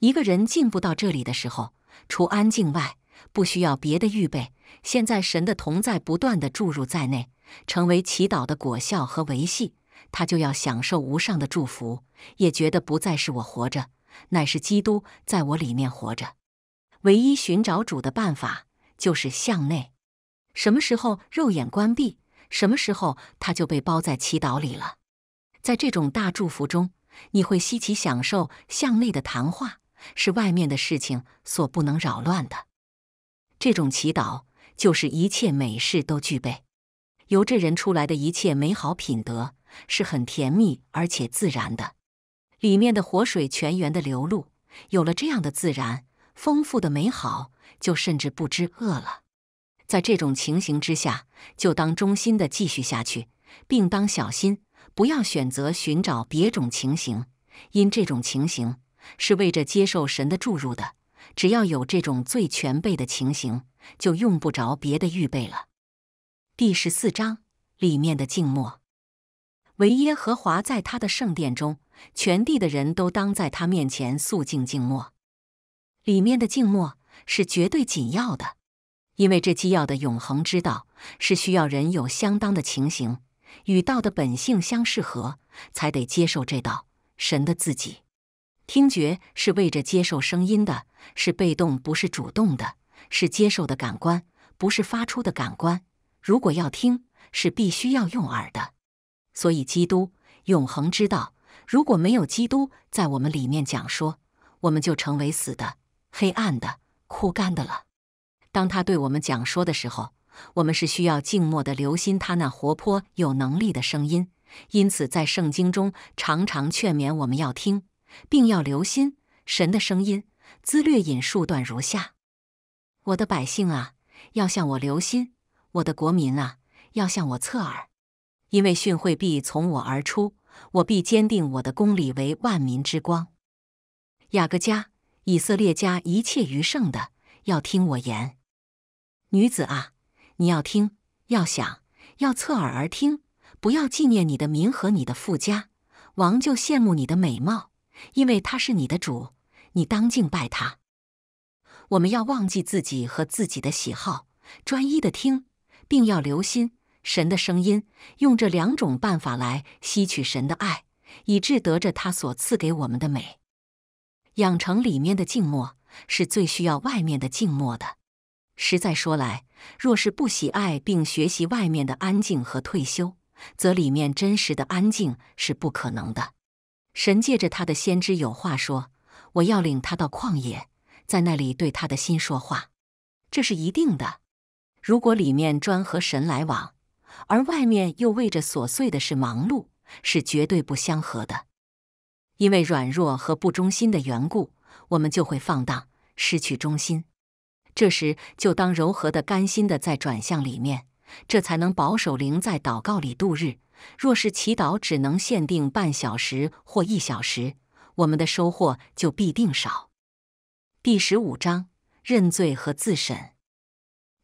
一个人进步到这里的时候，除安静外，不需要别的预备。现在神的同在不断的注入在内，成为祈祷的果效和维系。他就要享受无上的祝福，也觉得不再是我活着，乃是基督在我里面活着。唯一寻找主的办法就是向内。什么时候肉眼关闭，什么时候他就被包在祈祷里了。在这种大祝福中，你会稀奇享受向内的谈话，是外面的事情所不能扰乱的。这种祈祷就是一切美事都具备，由这人出来的一切美好品德。是很甜蜜而且自然的，里面的活水泉源的流露，有了这样的自然丰富的美好，就甚至不知饿了。在这种情形之下，就当忠心的继续下去，并当小心不要选择寻找别种情形，因这种情形是为着接受神的注入的。只要有这种最全备的情形，就用不着别的预备了。第十四章里面的静默。唯耶和华在他的圣殿中，全地的人都当在他面前肃静静默。里面的静默是绝对紧要的，因为这既要的永恒之道是需要人有相当的情形与道的本性相适合，才得接受这道神的自己。听觉是为着接受声音的，是被动，不是主动的，是接受的感官，不是发出的感官。如果要听，是必须要用耳的。所以，基督永恒之道，如果没有基督在我们里面讲说，我们就成为死的、黑暗的、枯干的了。当他对我们讲说的时候，我们是需要静默的，留心他那活泼有能力的声音。因此，在圣经中常常劝勉我们要听，并要留心神的声音。兹略引数段如下：我的百姓啊，要向我留心；我的国民啊，要向我侧耳。因为训诲必从我而出，我必坚定我的公理为万民之光。雅各家、以色列家一切余剩的，要听我言。女子啊，你要听，要想，要侧耳而听，不要纪念你的名和你的富家。王就羡慕你的美貌，因为他是你的主，你当敬拜他。我们要忘记自己和自己的喜好，专一的听，并要留心。神的声音用这两种办法来吸取神的爱，以致得着他所赐给我们的美。养成里面的静默，是最需要外面的静默的。实在说来，若是不喜爱并学习外面的安静和退休，则里面真实的安静是不可能的。神借着他的先知有话说：“我要领他到旷野，在那里对他的心说话。”这是一定的。如果里面专和神来往，而外面又为着琐碎的事忙碌，是绝对不相合的。因为软弱和不忠心的缘故，我们就会放荡，失去忠心。这时就当柔和的、甘心的在转向里面，这才能保守灵在祷告里度日。若是祈祷只能限定半小时或一小时，我们的收获就必定少。第十五章：认罪和自审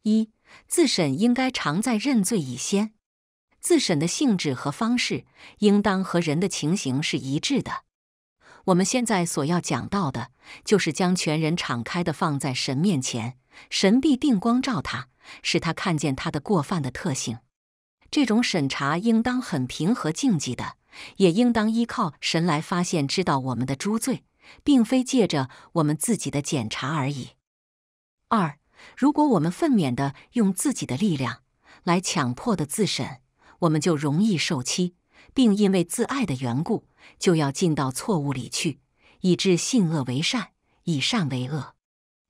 一。自审应该常在认罪以先，自审的性质和方式应当和人的情形是一致的。我们现在所要讲到的，就是将全人敞开的放在神面前，神必定光照他，使他看见他的过犯的特性。这种审查应当很平和静寂的，也应当依靠神来发现知道我们的诸罪，并非借着我们自己的检查而已。二。如果我们愤勉的用自己的力量来强迫的自审，我们就容易受欺，并因为自爱的缘故，就要进到错误里去，以致信恶为善，以善为恶。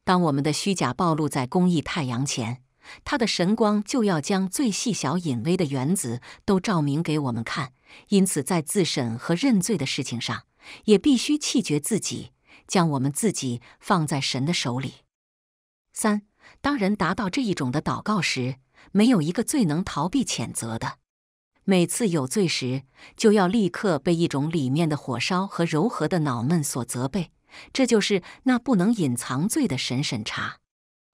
当我们的虚假暴露在公益太阳前，他的神光就要将最细小隐微的原子都照明给我们看。因此，在自审和认罪的事情上，也必须弃绝自己，将我们自己放在神的手里。三。当人达到这一种的祷告时，没有一个罪能逃避谴责的。每次有罪时，就要立刻被一种里面的火烧和柔和的恼闷所责备。这就是那不能隐藏罪的神审查，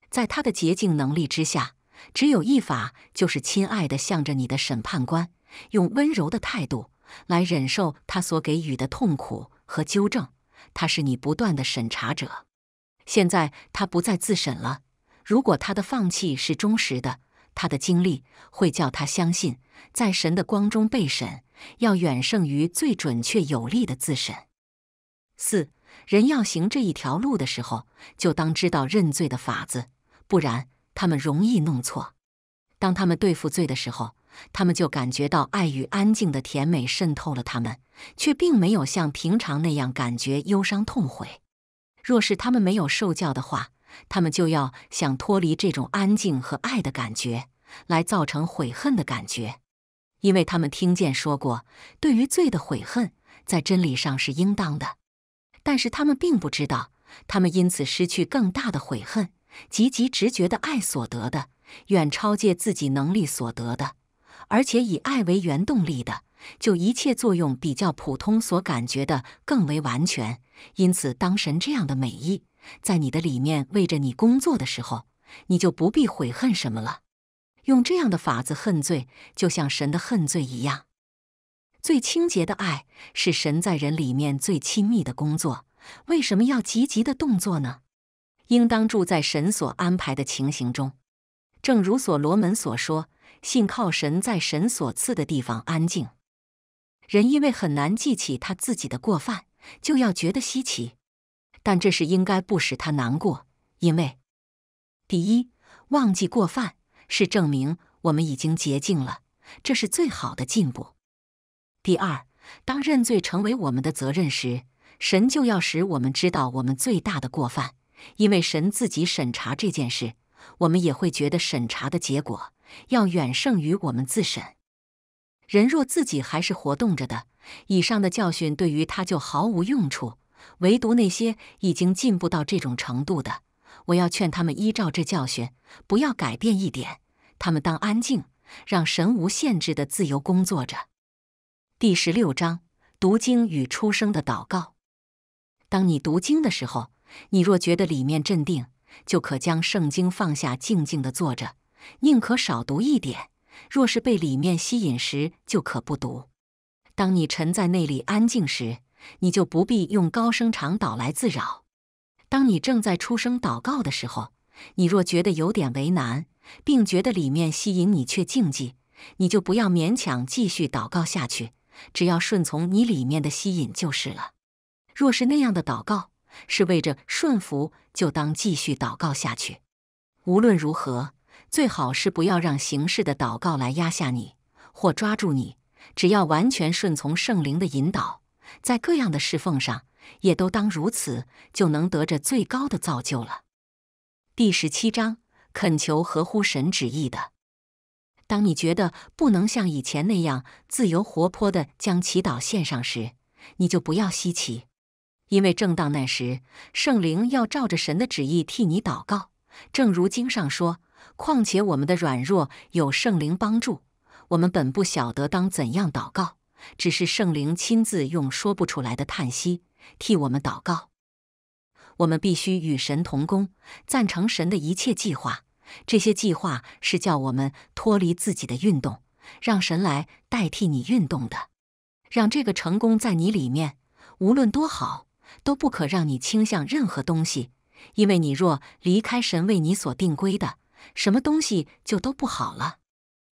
在他的洁净能力之下，只有一法，就是亲爱的，向着你的审判官，用温柔的态度来忍受他所给予的痛苦和纠正。他是你不断的审查者。现在他不再自审了。如果他的放弃是忠实的，他的经历会叫他相信，在神的光中被审，要远胜于最准确有力的自审。四人要行这一条路的时候，就当知道认罪的法子，不然他们容易弄错。当他们对付罪的时候，他们就感觉到爱与安静的甜美渗透了他们，却并没有像平常那样感觉忧伤痛悔。若是他们没有受教的话。他们就要想脱离这种安静和爱的感觉，来造成悔恨的感觉，因为他们听见说过，对于罪的悔恨在真理上是应当的。但是他们并不知道，他们因此失去更大的悔恨，积极直觉的爱所得的，远超借自己能力所得的，而且以爱为原动力的，就一切作用比较普通所感觉的更为完全。因此，当神这样的美意。在你的里面为着你工作的时候，你就不必悔恨什么了。用这样的法子恨罪，就像神的恨罪一样。最清洁的爱是神在人里面最亲密的工作。为什么要积极的动作呢？应当住在神所安排的情形中，正如所罗门所说：“信靠神，在神所赐的地方安静。”人因为很难记起他自己的过犯，就要觉得稀奇。但这是应该不使他难过，因为第一，忘记过犯是证明我们已经洁净了，这是最好的进步；第二，当认罪成为我们的责任时，神就要使我们知道我们最大的过犯，因为神自己审查这件事，我们也会觉得审查的结果要远胜于我们自审。人若自己还是活动着的，以上的教训对于他就毫无用处。唯独那些已经进步到这种程度的，我要劝他们依照这教训，不要改变一点。他们当安静，让神无限制的自由工作着。第十六章，读经与出生的祷告。当你读经的时候，你若觉得里面镇定，就可将圣经放下，静静的坐着；宁可少读一点。若是被里面吸引时，就可不读。当你沉在那里安静时。你就不必用高声长祷来自扰。当你正在出声祷告的时候，你若觉得有点为难，并觉得里面吸引你却禁忌，你就不要勉强继续祷告下去，只要顺从你里面的吸引就是了。若是那样的祷告是为着顺服，就当继续祷告下去。无论如何，最好是不要让形式的祷告来压下你或抓住你，只要完全顺从圣灵的引导。在各样的侍奉上，也都当如此，就能得着最高的造就了。第十七章，恳求合乎神旨意的。当你觉得不能像以前那样自由活泼地将祈祷献上时，你就不要稀奇，因为正当那时，圣灵要照着神的旨意替你祷告，正如经上说：“况且我们的软弱有圣灵帮助，我们本不晓得当怎样祷告。”只是圣灵亲自用说不出来的叹息替我们祷告。我们必须与神同工，赞成神的一切计划。这些计划是叫我们脱离自己的运动，让神来代替你运动的。让这个成功在你里面，无论多好，都不可让你倾向任何东西，因为你若离开神为你所定规的，什么东西就都不好了。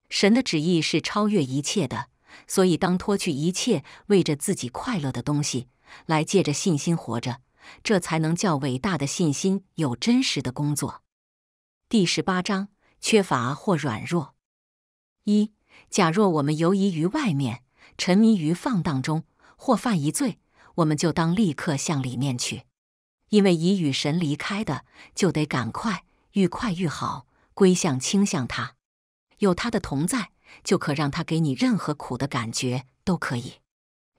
神的旨意是超越一切的。所以，当脱去一切为着自己快乐的东西，来借着信心活着，这才能叫伟大的信心有真实的工作。第十八章：缺乏或软弱。一，假若我们游移于外面，沉迷于放荡中，或犯一罪，我们就当立刻向里面去，因为已与神离开的，就得赶快，愈快愈好，归向倾向他，有他的同在。就可让他给你任何苦的感觉，都可以。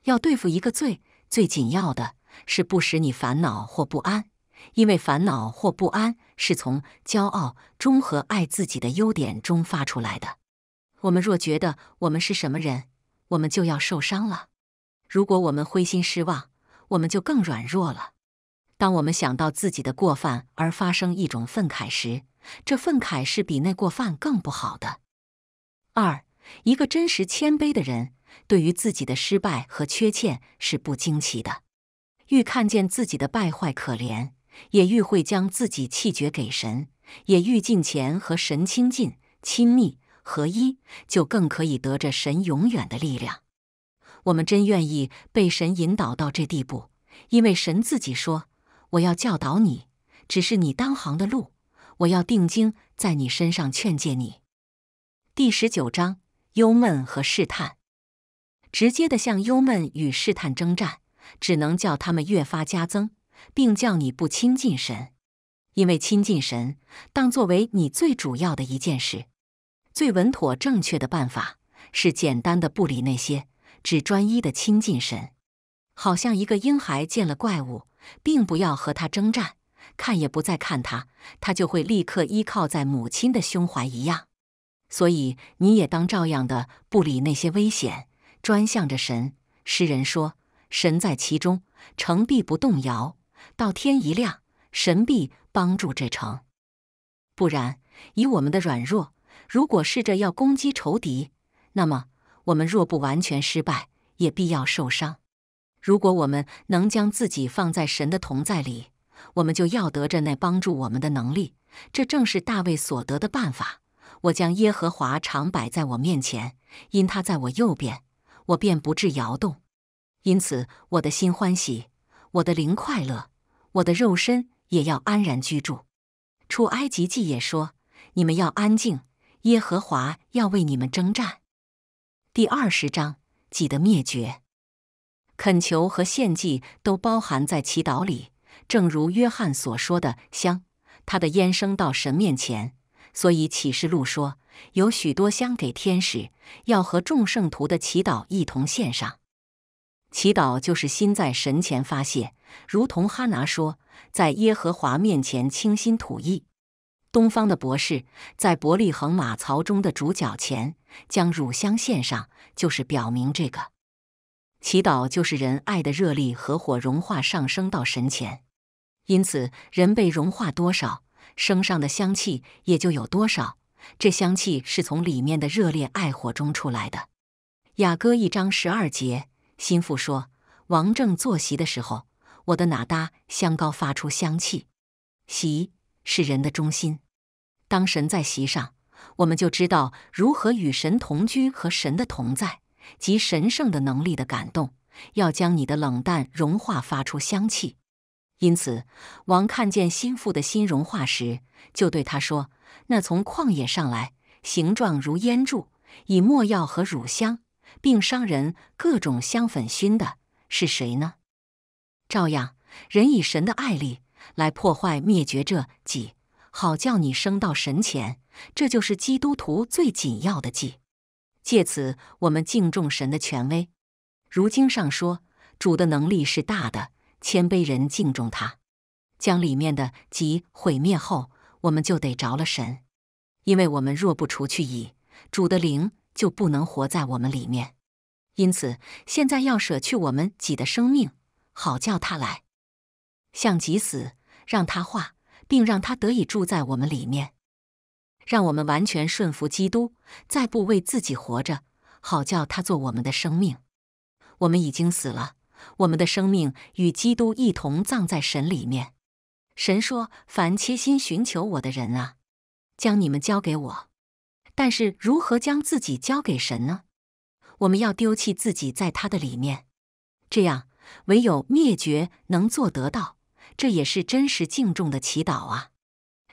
要对付一个罪，最紧要的是不使你烦恼或不安，因为烦恼或不安是从骄傲中和爱自己的优点中发出来的。我们若觉得我们是什么人，我们就要受伤了；如果我们灰心失望，我们就更软弱了。当我们想到自己的过犯而发生一种愤慨时，这愤慨是比那过犯更不好的。二，一个真实谦卑的人，对于自己的失败和缺陷是不惊奇的。愈看见自己的败坏可怜，也愈会将自己弃绝给神，也愈近前和神亲近、亲密合一，就更可以得着神永远的力量。我们真愿意被神引导到这地步，因为神自己说：“我要教导你，只是你当行的路，我要定睛在你身上劝诫你。”第十九章，忧闷和试探，直接的向忧闷与试探征战，只能叫他们越发加增，并叫你不亲近神，因为亲近神当作为你最主要的一件事，最稳妥正确的办法是简单的不理那些，只专一的亲近神，好像一个婴孩见了怪物，并不要和他征战，看也不再看他，他就会立刻依靠在母亲的胸怀一样。所以你也当照样的不理那些危险，专向着神。诗人说：“神在其中，城必不动摇。到天一亮，神必帮助这城。不然，以我们的软弱，如果试着要攻击仇敌，那么我们若不完全失败，也必要受伤。如果我们能将自己放在神的同在里，我们就要得着那帮助我们的能力。这正是大卫所得的办法。”我将耶和华常摆在我面前，因他在我右边，我便不致摇动。因此，我的心欢喜，我的灵快乐，我的肉身也要安然居住。出埃及记也说：“你们要安静，耶和华要为你们征战。”第二十章己的灭绝，恳求和献祭都包含在祈祷里，正如约翰所说的香，他的烟升到神面前。所以启示录说，有许多香给天使，要和众圣徒的祈祷一同献上。祈祷就是心在神前发泄，如同哈拿说，在耶和华面前倾心吐意。东方的博士在伯利恒马槽中的主脚前将乳香献上，就是表明这个。祈祷就是人爱的热力和火融化上升到神前，因此人被融化多少。身上的香气也就有多少，这香气是从里面的热烈爱火中出来的。雅歌一章十二节，心腹说：王正坐席的时候，我的哪搭香膏发出香气。席是人的中心，当神在席上，我们就知道如何与神同居和神的同在，及神圣的能力的感动，要将你的冷淡融化，发出香气。因此，王看见心腹的心融化时，就对他说：“那从旷野上来，形状如烟柱，以墨药和乳香，并商人各种香粉熏的，是谁呢？照样，人以神的爱力来破坏灭绝这计，好叫你升到神前。这就是基督徒最紧要的计。借此，我们敬重神的权威。如经上说，主的能力是大的。”谦卑人敬重他，将里面的己毁灭后，我们就得着了神，因为我们若不除去已，主的灵就不能活在我们里面。因此，现在要舍去我们己的生命，好叫他来，像己死，让他化，并让他得以住在我们里面，让我们完全顺服基督，再不为自己活着，好叫他做我们的生命。我们已经死了。我们的生命与基督一同葬在神里面。神说：“凡切心寻求我的人啊，将你们交给我。”但是如何将自己交给神呢？我们要丢弃自己在他的里面，这样唯有灭绝能做得到。这也是真实敬重的祈祷啊！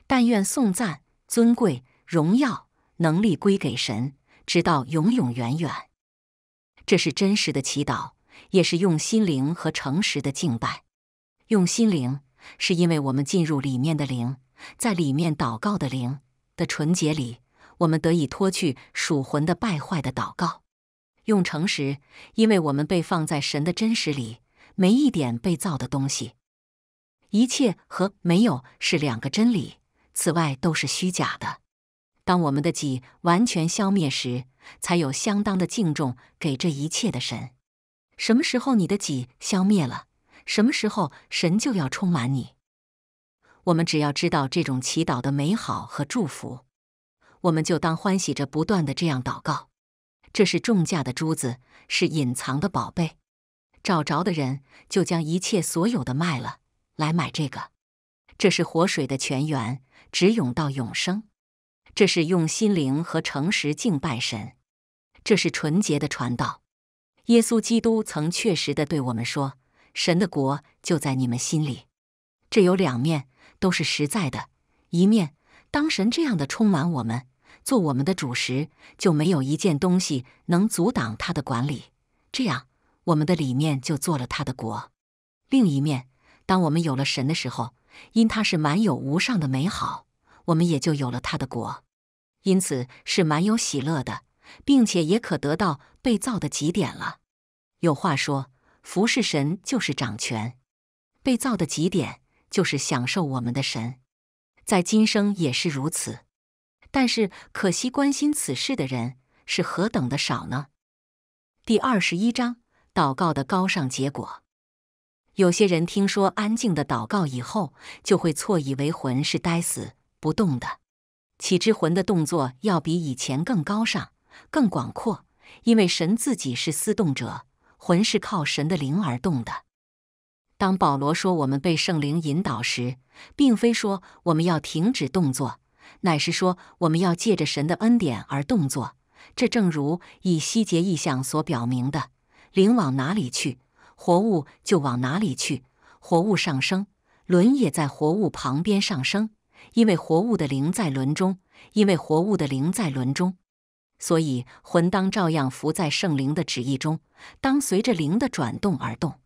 但愿颂赞、尊贵、荣耀、能力归给神，直到永永远远。这是真实的祈祷。也是用心灵和诚实的敬拜，用心灵是因为我们进入里面的灵，在里面祷告的灵的纯洁里，我们得以脱去属魂的败坏的祷告；用诚实，因为我们被放在神的真实里，没一点被造的东西。一切和没有是两个真理，此外都是虚假的。当我们的己完全消灭时，才有相当的敬重给这一切的神。什么时候你的己消灭了，什么时候神就要充满你。我们只要知道这种祈祷的美好和祝福，我们就当欢喜着不断的这样祷告。这是重价的珠子，是隐藏的宝贝。找着的人就将一切所有的卖了来买这个。这是活水的泉源，直涌到永生。这是用心灵和诚实敬拜神。这是纯洁的传道。耶稣基督曾确实的对我们说：“神的国就在你们心里。”这有两面，都是实在的。一面，当神这样的充满我们，做我们的主食，就没有一件东西能阻挡他的管理，这样我们的里面就做了他的国；另一面，当我们有了神的时候，因他是满有无上的美好，我们也就有了他的国，因此是满有喜乐的。并且也可得到被造的极点了。有话说，服侍神就是掌权；被造的极点就是享受我们的神，在今生也是如此。但是可惜，关心此事的人是何等的少呢？第二十一章：祷告的高尚结果。有些人听说安静的祷告以后，就会错以为魂是呆死不动的，岂知魂的动作要比以前更高尚。更广阔，因为神自己是思动者，魂是靠神的灵而动的。当保罗说我们被圣灵引导时，并非说我们要停止动作，乃是说我们要借着神的恩典而动作。这正如以西结意象所表明的：灵往哪里去，活物就往哪里去；活物上升，轮也在活物旁边上升，因为活物的灵在轮中，因为活物的灵在轮中。所以，魂当照样伏在圣灵的旨意中，当随着灵的转动而动。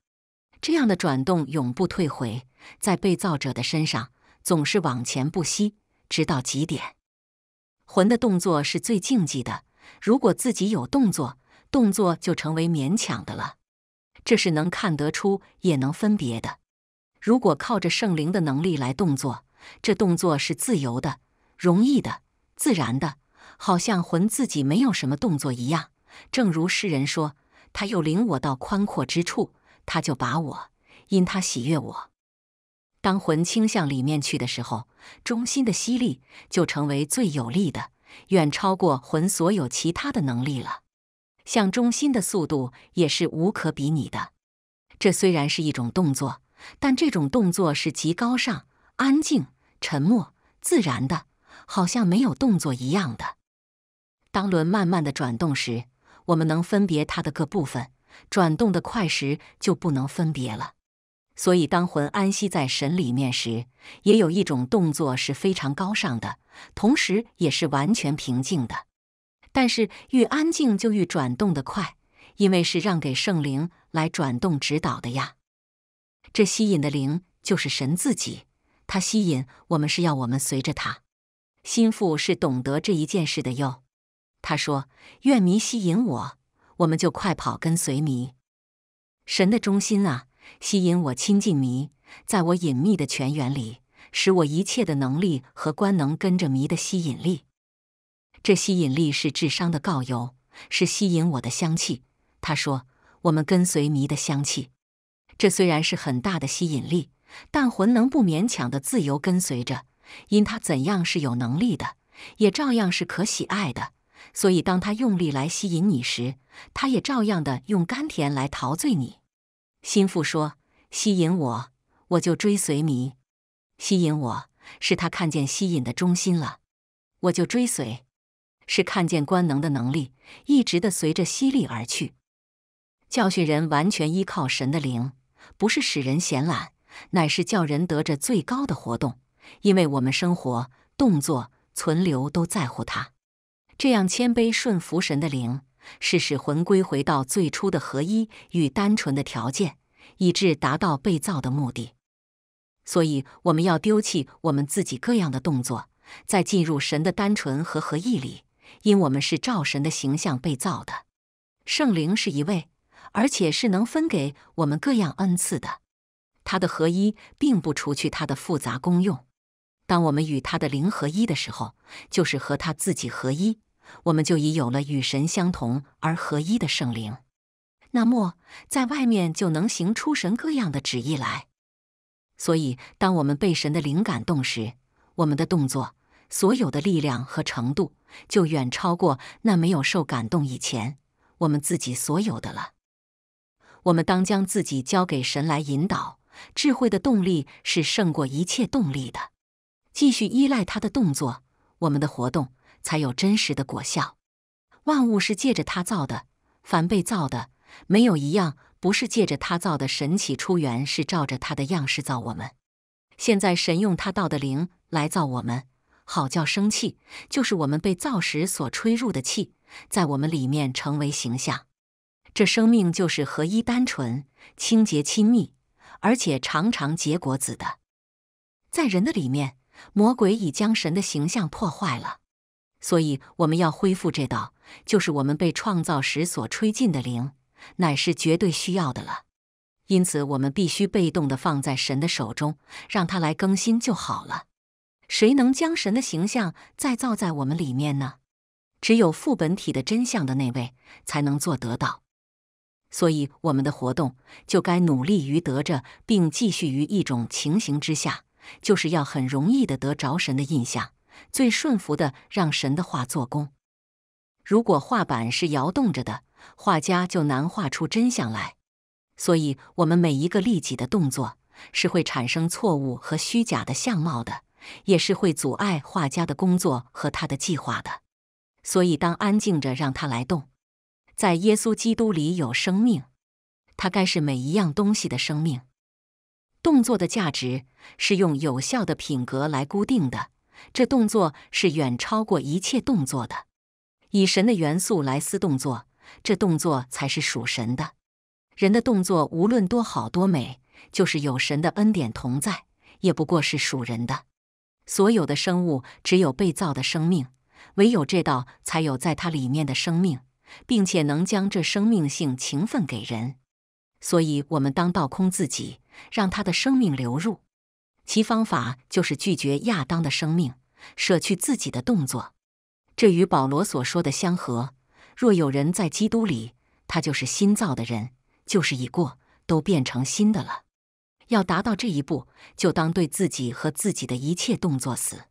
这样的转动永不退回，在被造者的身上总是往前不息，直到极点。魂的动作是最禁忌的。如果自己有动作，动作就成为勉强的了。这是能看得出，也能分别的。如果靠着圣灵的能力来动作，这动作是自由的、容易的、自然的。好像魂自己没有什么动作一样，正如诗人说：“他又领我到宽阔之处，他就把我因他喜悦我。当魂倾向里面去的时候，中心的吸力就成为最有力的，远超过魂所有其他的能力了。向中心的速度也是无可比拟的。这虽然是一种动作，但这种动作是极高尚、安静、沉默、自然的，好像没有动作一样的。”当轮慢慢的转动时，我们能分别它的各部分；转动的快时，就不能分别了。所以，当魂安息在神里面时，也有一种动作是非常高尚的，同时也是完全平静的。但是，愈安静就愈转动的快，因为是让给圣灵来转动指导的呀。这吸引的灵就是神自己，他吸引我们是要我们随着他。心腹是懂得这一件事的哟。他说：“愿迷吸引我，我们就快跑跟随迷。神的中心啊，吸引我亲近迷，在我隐秘的泉源里，使我一切的能力和官能跟着迷的吸引力。这吸引力是智商的告由，是吸引我的香气。”他说：“我们跟随迷的香气，这虽然是很大的吸引力，但魂能不勉强的自由跟随着，因他怎样是有能力的，也照样是可喜爱的。”所以，当他用力来吸引你时，他也照样的用甘甜来陶醉你。心腹说：“吸引我，我就追随迷；吸引我，是他看见吸引的中心了，我就追随。是看见官能的能力，一直的随着吸力而去。教训人完全依靠神的灵，不是使人闲懒，乃是叫人得着最高的活动，因为我们生活、动作、存留都在乎他。”这样谦卑顺服神的灵，是使魂归回到最初的合一与单纯的条件，以致达到被造的目的。所以，我们要丢弃我们自己各样的动作，在进入神的单纯和合一里，因我们是照神的形象被造的。圣灵是一位，而且是能分给我们各样恩赐的。他的合一并不除去他的复杂功用。当我们与他的灵合一的时候，就是和他自己合一。我们就已有了与神相同而合一的圣灵，那么在外面就能行出神各样的旨意来。所以，当我们被神的灵感动时，我们的动作、所有的力量和程度，就远超过那没有受感动以前我们自己所有的了。我们当将自己交给神来引导。智慧的动力是胜过一切动力的。继续依赖他的动作，我们的活动。才有真实的果效。万物是借着他造的，凡被造的，没有一样不是借着他造的。神起初源是照着他的样式造我们，现在神用他道的灵来造我们，好叫生气，就是我们被造时所吹入的气，在我们里面成为形象。这生命就是合一、单纯、清洁、亲密，而且常常结果子的。在人的里面，魔鬼已将神的形象破坏了。所以，我们要恢复这道，就是我们被创造时所吹进的灵，乃是绝对需要的了。因此，我们必须被动的放在神的手中，让他来更新就好了。谁能将神的形象再造在我们里面呢？只有副本体的真相的那位才能做得到。所以，我们的活动就该努力于得着，并继续于一种情形之下，就是要很容易的得着神的印象。最顺服的，让神的画做工。如果画板是摇动着的，画家就难画出真相来。所以，我们每一个利己的动作，是会产生错误和虚假的相貌的，也是会阻碍画家的工作和他的计划的。所以，当安静着让他来动，在耶稣基督里有生命，他该是每一样东西的生命。动作的价值是用有效的品格来固定的。这动作是远超过一切动作的，以神的元素来思动作，这动作才是属神的。人的动作无论多好多美，就是有神的恩典同在，也不过是属人的。所有的生物只有被造的生命，唯有这道才有在它里面的生命，并且能将这生命性情分给人。所以我们当倒空自己，让他的生命流入。其方法就是拒绝亚当的生命，舍去自己的动作，这与保罗所说的相合。若有人在基督里，他就是新造的人，就是已过，都变成新的了。要达到这一步，就当对自己和自己的一切动作死，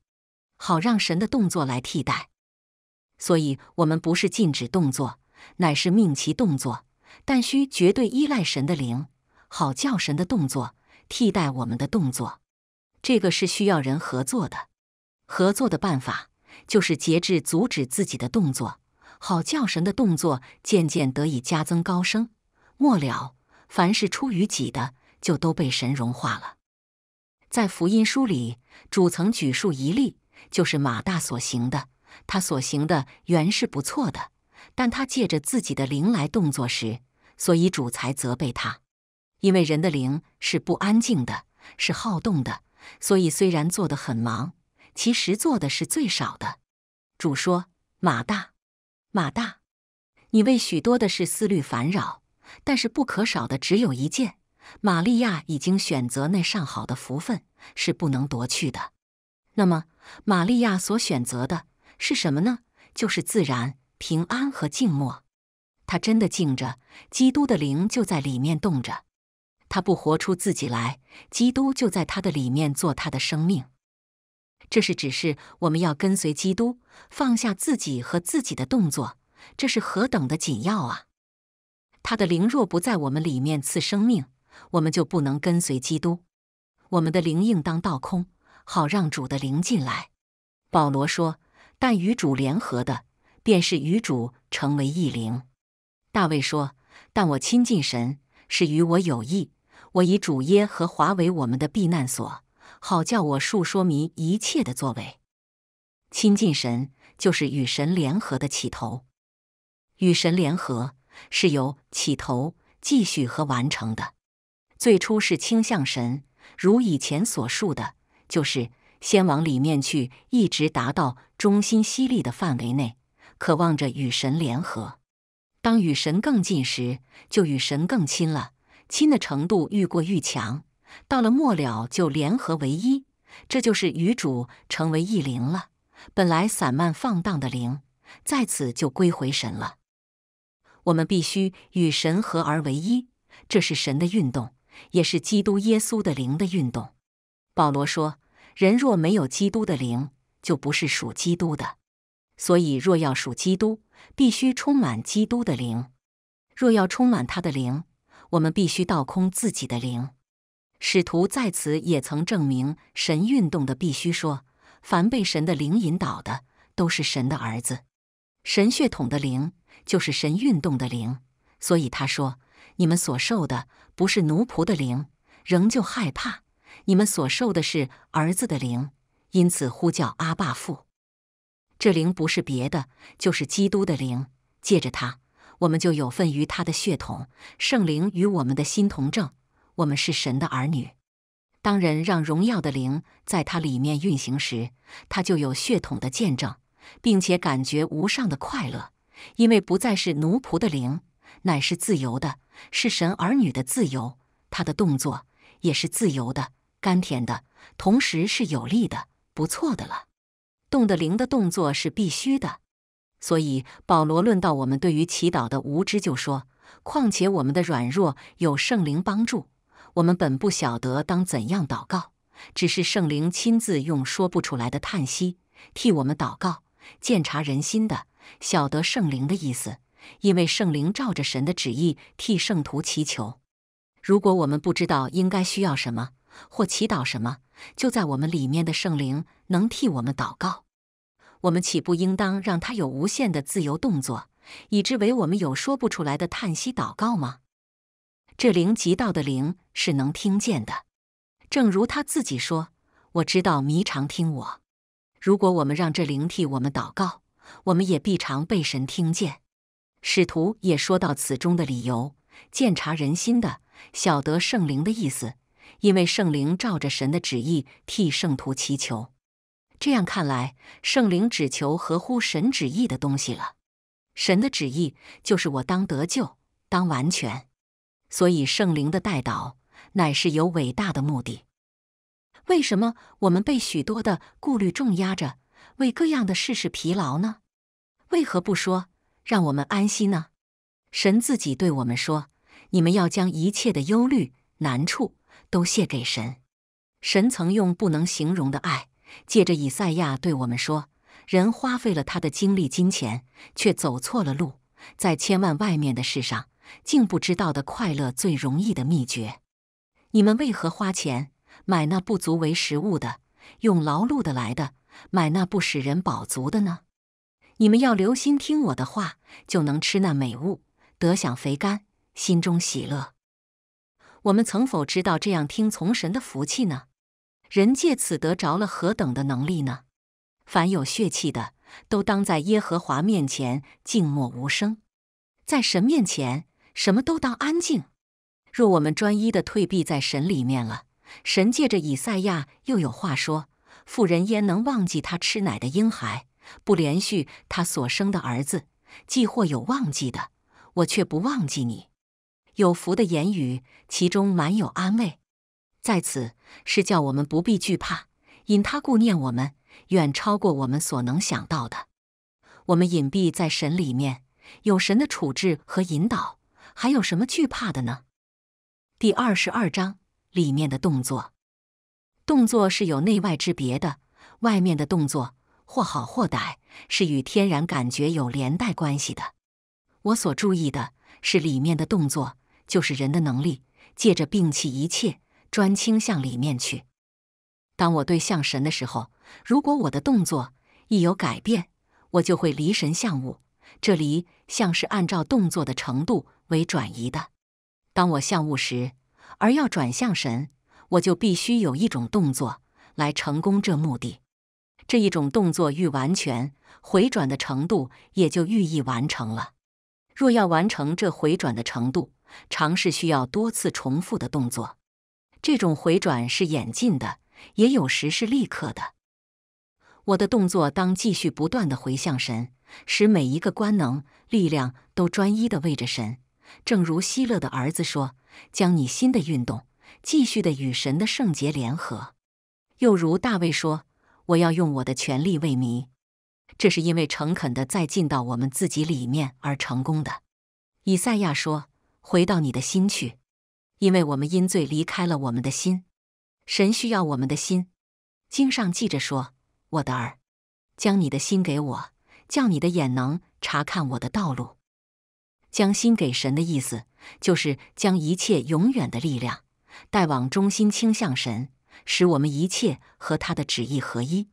好让神的动作来替代。所以，我们不是禁止动作，乃是命其动作，但需绝对依赖神的灵，好叫神的动作替代我们的动作。这个是需要人合作的，合作的办法就是节制，阻止自己的动作，好叫神的动作渐渐得以加增高升。末了，凡是出于己的，就都被神融化了。在福音书里，主曾举述一例，就是马大所行的。他所行的原是不错的，但他借着自己的灵来动作时，所以主才责备他，因为人的灵是不安静的，是好动的。所以，虽然做得很忙，其实做的是最少的。主说：“马大，马大，你为许多的事思虑烦扰，但是不可少的只有一件。玛利亚已经选择那上好的福分，是不能夺去的。那么，玛利亚所选择的是什么呢？就是自然、平安和静默。他真的静着，基督的灵就在里面动着。”他不活出自己来，基督就在他的里面做他的生命。这是指示我们要跟随基督，放下自己和自己的动作。这是何等的紧要啊！他的灵若不在我们里面赐生命，我们就不能跟随基督。我们的灵应当倒空，好让主的灵进来。保罗说：“但与主联合的，便是与主成为一灵。”大卫说：“但我亲近神，是与我有益。”我以主耶和华为我们的避难所，好叫我述说明一切的作为。亲近神就是与神联合的起头，与神联合是由起头、继续和完成的。最初是倾向神，如以前所述的，就是先往里面去，一直达到中心犀利的范围内，渴望着与神联合。当与神更近时，就与神更亲了。亲的程度愈过愈强，到了末了就联合为一，这就是与主成为一灵了。本来散漫放荡的灵，在此就归回神了。我们必须与神合而为一，这是神的运动，也是基督耶稣的灵的运动。保罗说：“人若没有基督的灵，就不是属基督的。所以，若要属基督，必须充满基督的灵；若要充满他的灵，”我们必须倒空自己的灵。使徒在此也曾证明神运动的必须说，凡被神的灵引导的，都是神的儿子。神血统的灵就是神运动的灵，所以他说：“你们所受的不是奴仆的灵，仍旧害怕；你们所受的是儿子的灵，因此呼叫阿爸父。”这灵不是别的，就是基督的灵，借着他。我们就有份于他的血统，圣灵与我们的心同证，我们是神的儿女。当人让荣耀的灵在他里面运行时，他就有血统的见证，并且感觉无上的快乐，因为不再是奴仆的灵，乃是自由的，是神儿女的自由。他的动作也是自由的、甘甜的，同时是有利的、不错的了。动的灵的动作是必须的。所以，保罗论到我们对于祈祷的无知，就说：“况且我们的软弱有圣灵帮助，我们本不晓得当怎样祷告，只是圣灵亲自用说不出来的叹息替我们祷告，鉴察人心的，晓得圣灵的意思，因为圣灵照着神的旨意替圣徒祈求。如果我们不知道应该需要什么或祈祷什么，就在我们里面的圣灵能替我们祷告。”我们岂不应当让他有无限的自由动作，以致为我们有说不出来的叹息祷告吗？这灵极道的灵是能听见的，正如他自己说：“我知道迷常听我。”如果我们让这灵替我们祷告，我们也必常被神听见。使徒也说到此中的理由：见察人心的晓得圣灵的意思，因为圣灵照着神的旨意替圣徒祈求。这样看来，圣灵只求合乎神旨意的东西了。神的旨意就是我当得救，当完全。所以圣灵的带导乃是有伟大的目的。为什么我们被许多的顾虑重压着，为各样的事事疲劳呢？为何不说让我们安息呢？神自己对我们说：“你们要将一切的忧虑难处都卸给神。神曾用不能形容的爱。”借着以赛亚对我们说：“人花费了他的精力、金钱，却走错了路，在千万外面的事上，竟不知道的快乐最容易的秘诀。你们为何花钱买那不足为食物的，用劳碌的来的买那不使人饱足的呢？你们要留心听我的话，就能吃那美物，得享肥甘，心中喜乐。我们曾否知道这样听从神的福气呢？”人借此得着了何等的能力呢？凡有血气的，都当在耶和华面前静默无声，在神面前什么都当安静。若我们专一的退避在神里面了，神借着以赛亚又有话说：妇人焉能忘记她吃奶的婴孩，不连续他所生的儿子？既或有忘记的，我却不忘记你。有福的言语，其中满有安慰。在此是叫我们不必惧怕，因他顾念我们，远超过我们所能想到的。我们隐蔽在神里面，有神的处置和引导，还有什么惧怕的呢？第二十二章里面的动作，动作是有内外之别的。外面的动作或好或歹，是与天然感觉有连带关系的。我所注意的是里面的动作，就是人的能力，借着摒弃一切。专倾向里面去。当我对向神的时候，如果我的动作一有改变，我就会离神向物。这离像是按照动作的程度为转移的。当我向物时，而要转向神，我就必须有一种动作来成功这目的。这一种动作愈完全回转的程度，也就寓意完成了。若要完成这回转的程度，尝试需要多次重复的动作。这种回转是演进的，也有时是立刻的。我的动作当继续不断的回向神，使每一个官能力量都专一的为着神。正如希勒的儿子说：“将你新的运动继续的与神的圣洁联合。”又如大卫说：“我要用我的权力为祢。”这是因为诚恳的再进到我们自己里面而成功的。以赛亚说：“回到你的心去。”因为我们因罪离开了我们的心，神需要我们的心。经上记着说：“我的儿，将你的心给我，叫你的眼能查看我的道路。”将心给神的意思，就是将一切永远的力量带往中心，倾向神，使我们一切和他的旨意合一。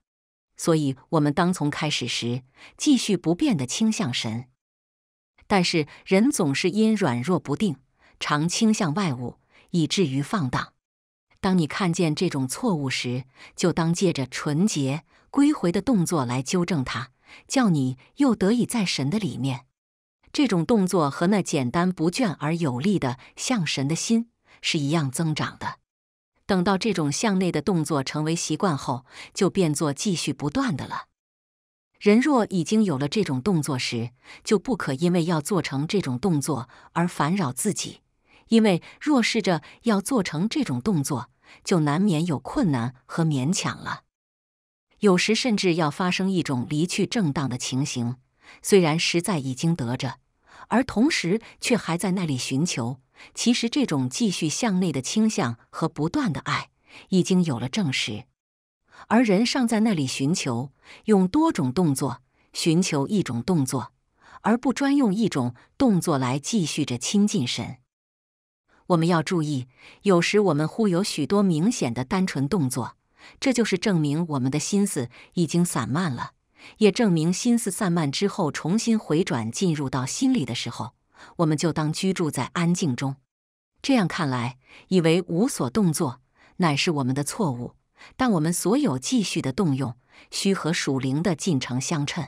所以，我们当从开始时继续不变的倾向神。但是，人总是因软弱不定。常倾向外物，以至于放荡。当你看见这种错误时，就当借着纯洁归回的动作来纠正它，叫你又得以在神的里面。这种动作和那简单不倦而有力的向神的心是一样增长的。等到这种向内的动作成为习惯后，就变作继续不断的了。人若已经有了这种动作时，就不可因为要做成这种动作而烦扰自己。因为若试着要做成这种动作，就难免有困难和勉强了。有时甚至要发生一种离去正当的情形。虽然实在已经得着，而同时却还在那里寻求。其实这种继续向内的倾向和不断的爱，已经有了证实，而人尚在那里寻求，用多种动作寻求一种动作，而不专用一种动作来继续着亲近神。我们要注意，有时我们忽有许多明显的单纯动作，这就是证明我们的心思已经散漫了，也证明心思散漫之后重新回转进入到心里的时候，我们就当居住在安静中。这样看来，以为无所动作乃是我们的错误，但我们所有继续的动用，需和属灵的进程相称。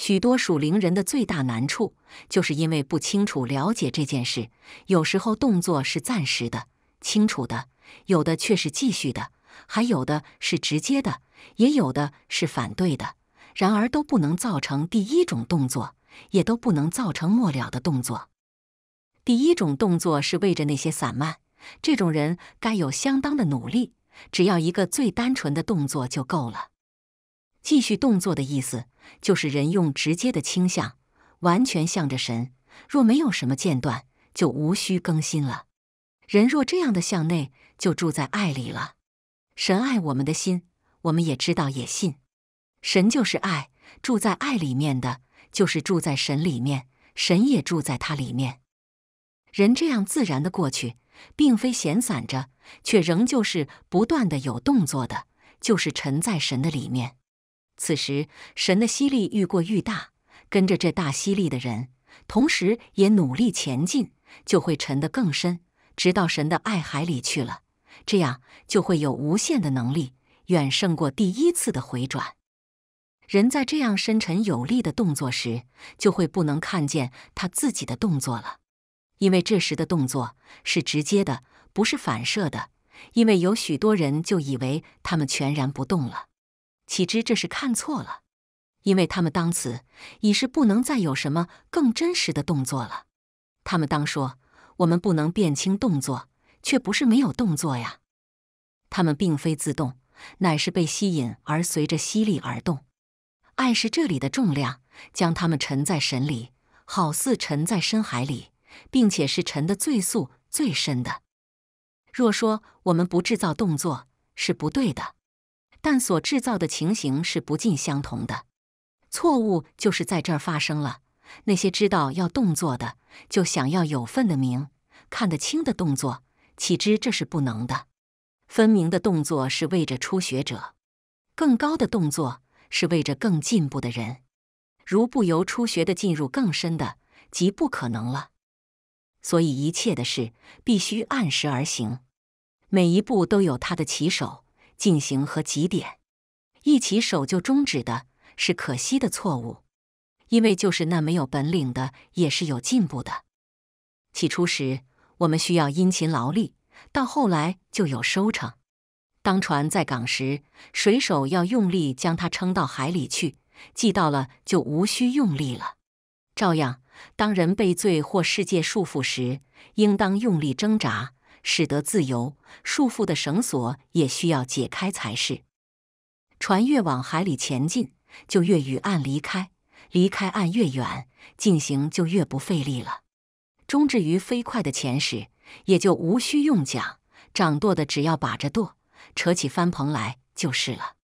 许多属灵人的最大难处，就是因为不清楚了解这件事。有时候动作是暂时的、清楚的，有的却是继续的，还有的是直接的，也有的是反对的。然而都不能造成第一种动作，也都不能造成末了的动作。第一种动作是为着那些散漫，这种人该有相当的努力，只要一个最单纯的动作就够了。继续动作的意思。就是人用直接的倾向，完全向着神。若没有什么间断，就无需更新了。人若这样的向内，就住在爱里了。神爱我们的心，我们也知道也信。神就是爱，住在爱里面的，就是住在神里面。神也住在他里面。人这样自然的过去，并非闲散着，却仍旧是不断的有动作的，就是沉在神的里面。此时，神的吸力愈过愈大，跟着这大吸力的人，同时也努力前进，就会沉得更深，直到神的爱海里去了。这样就会有无限的能力，远胜过第一次的回转。人在这样深沉有力的动作时，就会不能看见他自己的动作了，因为这时的动作是直接的，不是反射的。因为有许多人就以为他们全然不动了。岂知这是看错了，因为他们当此已是不能再有什么更真实的动作了。他们当说我们不能辨清动作，却不是没有动作呀。他们并非自动，乃是被吸引而随着吸力而动。爱是这里的重量，将他们沉在神里，好似沉在深海里，并且是沉的最速最深的。若说我们不制造动作是不对的。但所制造的情形是不尽相同的，错误就是在这儿发生了。那些知道要动作的，就想要有份的名、看得清的动作，岂知这是不能的。分明的动作是为着初学者，更高的动作是为着更进步的人。如不由初学的进入更深的，即不可能了。所以一切的事必须按时而行，每一步都有它的起手。进行和几点一起守旧终止的是可惜的错误，因为就是那没有本领的也是有进步的。起初时我们需要殷勤劳力，到后来就有收成。当船在港时，水手要用力将它撑到海里去，系到了就无需用力了。照样，当人被罪或世界束缚时，应当用力挣扎。使得自由束缚的绳索也需要解开才是。船越往海里前进，就越与岸离开；离开岸越远，进行就越不费力了。终至于飞快的前时，也就无需用桨，掌舵的只要把着舵，扯起帆篷来就是了。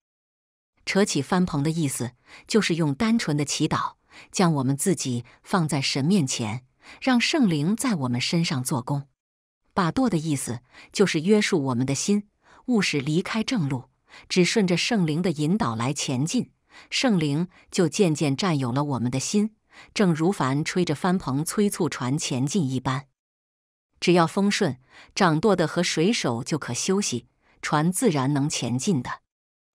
扯起帆篷的意思，就是用单纯的祈祷，将我们自己放在神面前，让圣灵在我们身上做工。把舵的意思就是约束我们的心，勿使离开正路，只顺着圣灵的引导来前进。圣灵就渐渐占有了我们的心，正如帆吹着帆篷催促船前进一般。只要风顺，掌舵的和水手就可休息，船自然能前进的。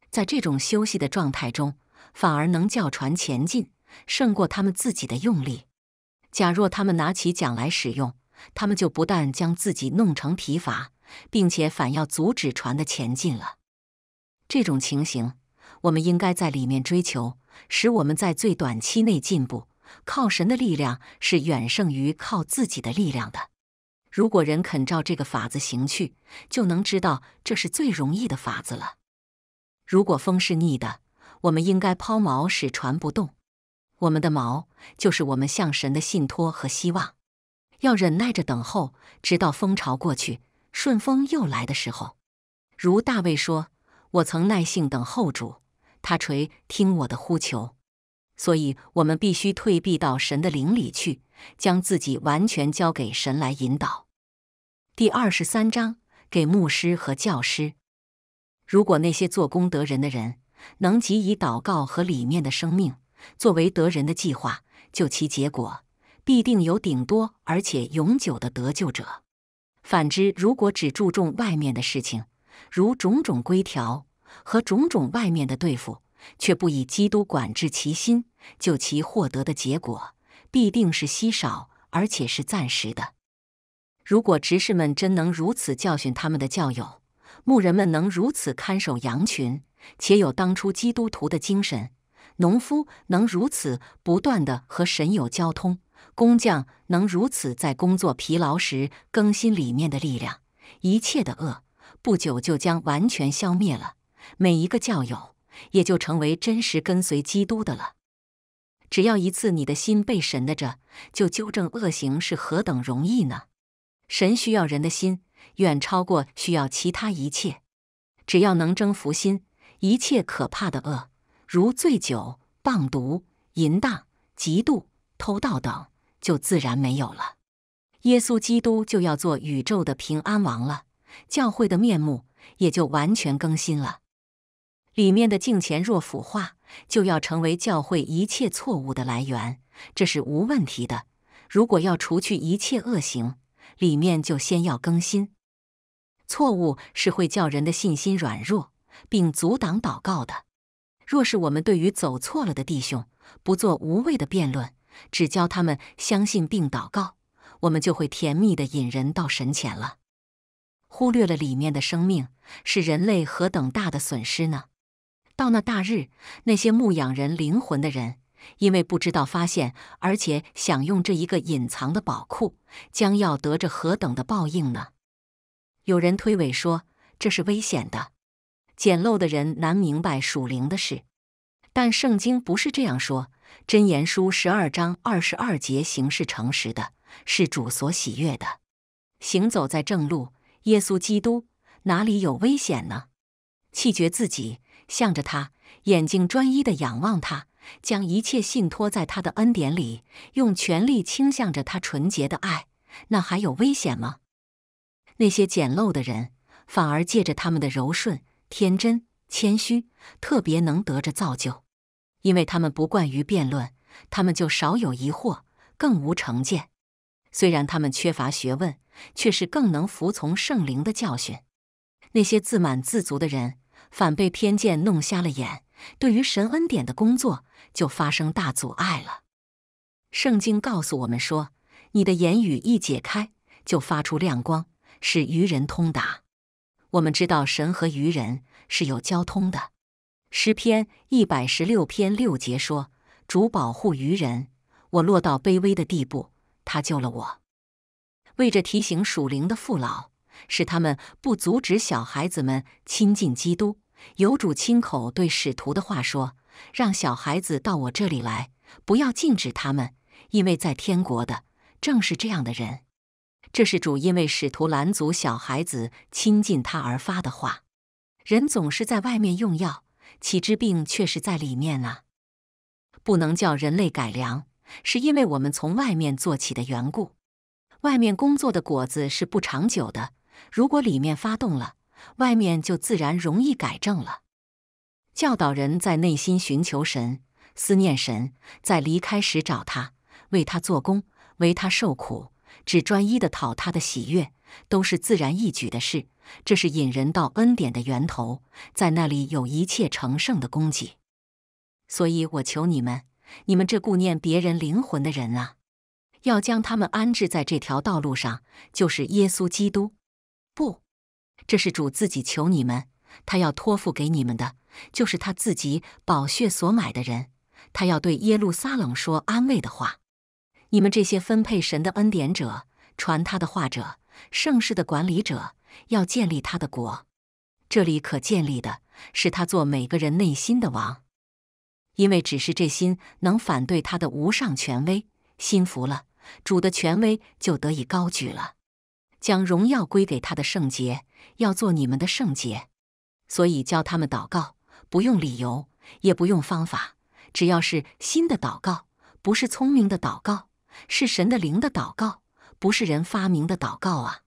在这种休息的状态中，反而能叫船前进，胜过他们自己的用力。假若他们拿起桨来使用。他们就不但将自己弄成疲乏，并且反要阻止船的前进了。这种情形，我们应该在里面追求，使我们在最短期内进步。靠神的力量是远胜于靠自己的力量的。如果人肯照这个法子行去，就能知道这是最容易的法子了。如果风是逆的，我们应该抛锚使船不动。我们的锚就是我们向神的信托和希望。要忍耐着等候，直到风潮过去，顺风又来的时候。如大卫说：“我曾耐性等候主，他垂听我的呼求。”所以我们必须退避到神的灵里去，将自己完全交给神来引导。第二十三章给牧师和教师：如果那些做功德人的人能给予祷告和里面的生命作为得人的计划，就其结果。必定有顶多而且永久的得救者。反之，如果只注重外面的事情，如种种规条和种种外面的对付，却不以基督管制其心，就其获得的结果必定是稀少而且是暂时的。如果执事们真能如此教训他们的教友，牧人们能如此看守羊群，且有当初基督徒的精神，农夫能如此不断的和神有交通。工匠能如此，在工作疲劳时更新里面的力量，一切的恶不久就将完全消灭了。每一个教友也就成为真实跟随基督的了。只要一次你的心被神的着，就纠正恶行是何等容易呢？神需要人的心，远超过需要其他一切。只要能征服心，一切可怕的恶，如醉酒、棒毒、淫荡、嫉妒、偷盗等。就自然没有了。耶稣基督就要做宇宙的平安王了，教会的面目也就完全更新了。里面的镜前若腐化，就要成为教会一切错误的来源，这是无问题的。如果要除去一切恶行，里面就先要更新。错误是会叫人的信心软弱，并阻挡祷告的。若是我们对于走错了的弟兄不做无谓的辩论，只教他们相信并祷告，我们就会甜蜜地引人到神前了。忽略了里面的生命，是人类何等大的损失呢？到那大日，那些牧养人灵魂的人，因为不知道发现，而且享用这一个隐藏的宝库，将要得着何等的报应呢？有人推诿说这是危险的，简陋的人难明白属灵的事，但圣经不是这样说。箴言书十二章二十二节：行事诚实的是主所喜悦的，行走在正路。耶稣基督哪里有危险呢？气绝自己，向着他，眼睛专一的仰望他，将一切信托在他的恩典里，用全力倾向着他纯洁的爱，那还有危险吗？那些简陋的人，反而借着他们的柔顺、天真、谦虚，特别能得着造就。因为他们不惯于辩论，他们就少有疑惑，更无成见。虽然他们缺乏学问，却是更能服从圣灵的教训。那些自满自足的人，反被偏见弄瞎了眼，对于神恩典的工作就发生大阻碍了。圣经告诉我们说：“你的言语一解开，就发出亮光，使愚人通达。”我们知道神和愚人是有交通的。诗篇一百十六篇六节说：“主保护愚人，我落到卑微的地步，他救了我。”为着提醒属灵的父老，使他们不阻止小孩子们亲近基督，有主亲口对使徒的话说：“让小孩子到我这里来，不要禁止他们，因为在天国的正是这样的人。”这是主因为使徒拦阻小孩子亲近他而发的话。人总是在外面用药。其之病却是在里面啊，不能叫人类改良，是因为我们从外面做起的缘故。外面工作的果子是不长久的，如果里面发动了，外面就自然容易改正了。教导人在内心寻求神，思念神，在离开时找他，为他做工，为他受苦，只专一的讨他的喜悦，都是自然易举的事。这是引人到恩典的源头，在那里有一切成圣的供给。所以我求你们，你们这顾念别人灵魂的人啊，要将他们安置在这条道路上，就是耶稣基督。不，这是主自己求你们，他要托付给你们的，就是他自己宝血所买的人。他要对耶路撒冷说安慰的话。你们这些分配神的恩典者、传他的话者、盛世的管理者。要建立他的国，这里可建立的是他做每个人内心的王，因为只是这心能反对他的无上权威，心服了主的权威就得以高举了，将荣耀归给他的圣洁，要做你们的圣洁。所以教他们祷告，不用理由，也不用方法，只要是新的祷告，不是聪明的祷告，是神的灵的祷告，不是人发明的祷告啊。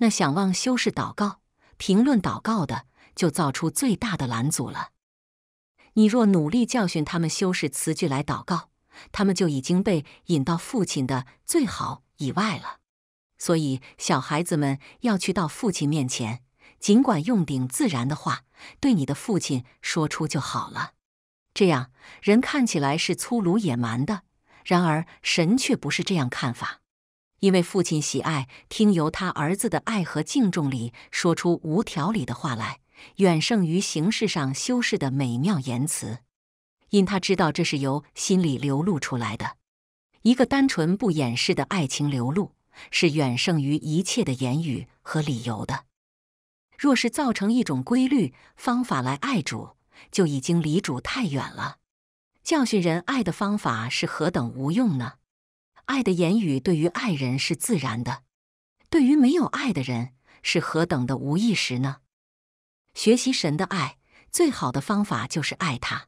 那想望修饰祷告、评论祷告的，就造出最大的拦阻了。你若努力教训他们修饰词句来祷告，他们就已经被引到父亲的最好以外了。所以，小孩子们要去到父亲面前，尽管用顶自然的话对你的父亲说出就好了。这样，人看起来是粗鲁野蛮的，然而神却不是这样看法。因为父亲喜爱听由他儿子的爱和敬重里说出无条理的话来，远胜于形式上修饰的美妙言辞。因他知道这是由心里流露出来的，一个单纯不掩饰的爱情流露，是远胜于一切的言语和理由的。若是造成一种规律方法来爱主，就已经离主太远了。教训人爱的方法是何等无用呢？爱的言语对于爱人是自然的，对于没有爱的人是何等的无意识呢？学习神的爱最好的方法就是爱他。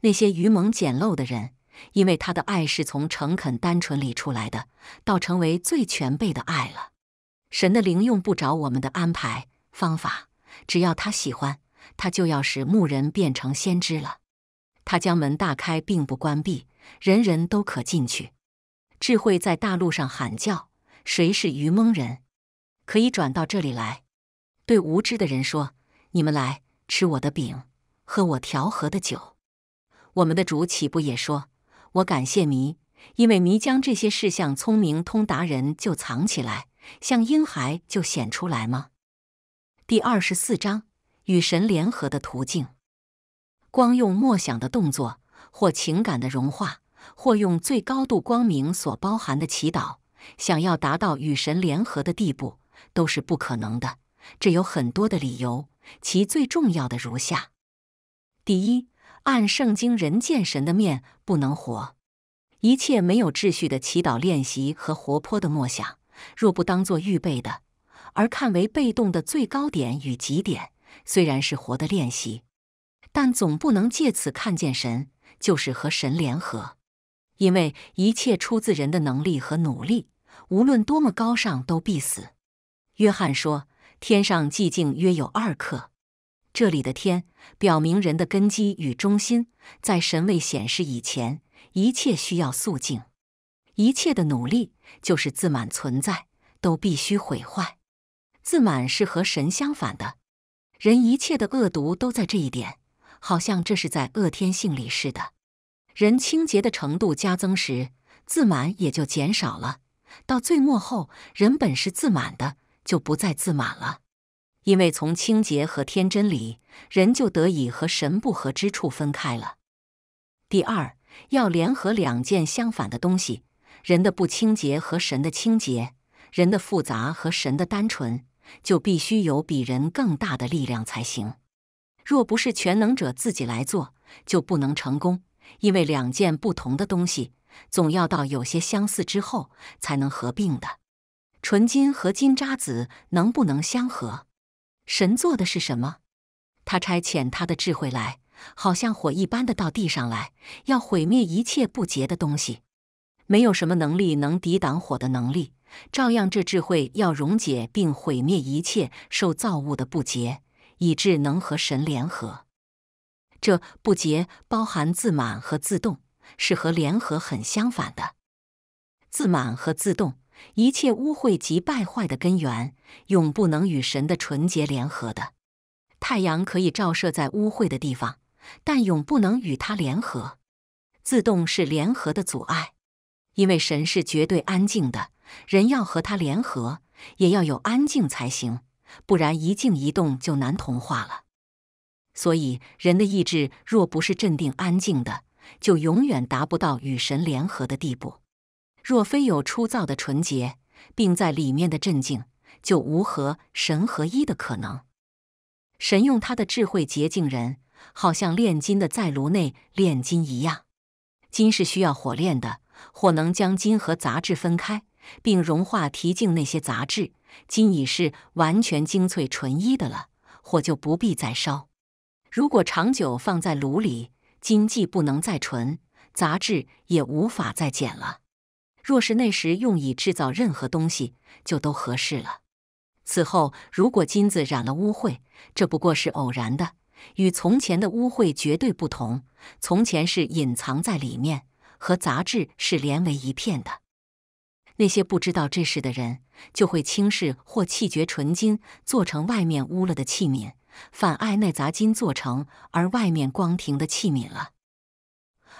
那些愚蒙简陋的人，因为他的爱是从诚恳单纯里出来的，倒成为最全备的爱了。神的灵用不着我们的安排方法，只要他喜欢，他就要使牧人变成先知了。他将门大开，并不关闭，人人都可进去。智慧在大陆上喊叫：“谁是愚蒙人，可以转到这里来？”对无知的人说：“你们来吃我的饼，喝我调和的酒。”我们的主岂不也说：“我感谢迷，因为迷将这些事向聪明通达人就藏起来，向婴孩就显出来吗？”第二十四章：与神联合的途径，光用默想的动作或情感的融化。或用最高度光明所包含的祈祷，想要达到与神联合的地步，都是不可能的。这有很多的理由，其最重要的如下：第一，按圣经，人见神的面不能活；一切没有秩序的祈祷练习和活泼的默想，若不当作预备的，而看为被动的最高点与极点，虽然是活的练习，但总不能借此看见神，就是和神联合。因为一切出自人的能力和努力，无论多么高尚，都必死。约翰说：“天上寂静约有二刻。”这里的天表明人的根基与中心，在神未显示以前，一切需要肃静。一切的努力就是自满存在，都必须毁坏。自满是和神相反的，人一切的恶毒都在这一点，好像这是在恶天性里似的。人清洁的程度加增时，自满也就减少了。到最末后，人本是自满的，就不再自满了。因为从清洁和天真里，人就得以和神不合之处分开了。第二，要联合两件相反的东西：人的不清洁和神的清洁，人的复杂和神的单纯，就必须有比人更大的力量才行。若不是全能者自己来做，就不能成功。因为两件不同的东西，总要到有些相似之后，才能合并的。纯金和金渣子能不能相合？神做的是什么？他差遣他的智慧来，好像火一般的到地上来，要毁灭一切不洁的东西。没有什么能力能抵挡火的能力，照样这智慧要溶解并毁灭一切受造物的不洁，以致能和神联合。这不洁包含自满和自动，是和联合很相反的。自满和自动，一切污秽及败坏的根源，永不能与神的纯洁联合的。太阳可以照射在污秽的地方，但永不能与它联合。自动是联合的阻碍，因为神是绝对安静的。人要和他联合，也要有安静才行，不然一静一动就难同化了。所以，人的意志若不是镇定安静的，就永远达不到与神联合的地步；若非有初造的纯洁，并在里面的镇静，就无和神合一的可能。神用他的智慧洁净人，好像炼金的在炉内炼金一样。金是需要火炼的，火能将金和杂质分开，并融化提净那些杂质。金已是完全精粹纯一的了，火就不必再烧。如果长久放在炉里，金既不能再纯，杂质也无法再减了。若是那时用以制造任何东西，就都合适了。此后，如果金子染了污秽，这不过是偶然的，与从前的污秽绝对不同。从前是隐藏在里面，和杂质是连为一片的。那些不知道这事的人，就会轻视或弃绝纯金做成外面污了的器皿。反爱那杂金做成而外面光庭的器皿了，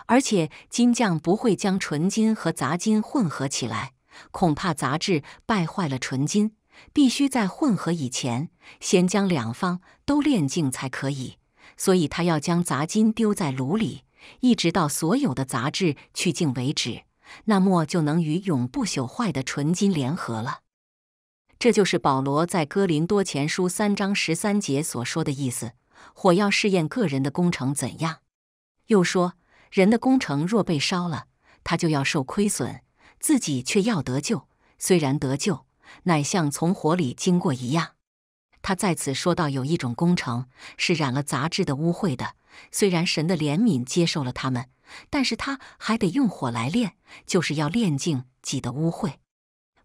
而且金匠不会将纯金和杂金混合起来，恐怕杂质败坏了纯金。必须在混合以前，先将两方都炼净才可以。所以他要将杂金丢在炉里，一直到所有的杂质去净为止，那么就能与永不朽坏的纯金联合了。这就是保罗在《哥林多前书》三章十三节所说的意思。火要试验个人的工程怎样？又说人的工程若被烧了，他就要受亏损，自己却要得救。虽然得救，乃像从火里经过一样。他在此说到有一种工程是染了杂质的污秽的，虽然神的怜悯接受了他们，但是他还得用火来炼，就是要炼净己的污秽。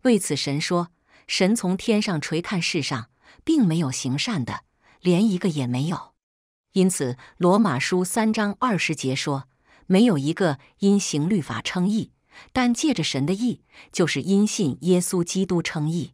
为此，神说。神从天上垂看世上，并没有行善的，连一个也没有。因此，《罗马书》三章二十节说：“没有一个因行律法称义，但借着神的义，就是因信耶稣基督称义。”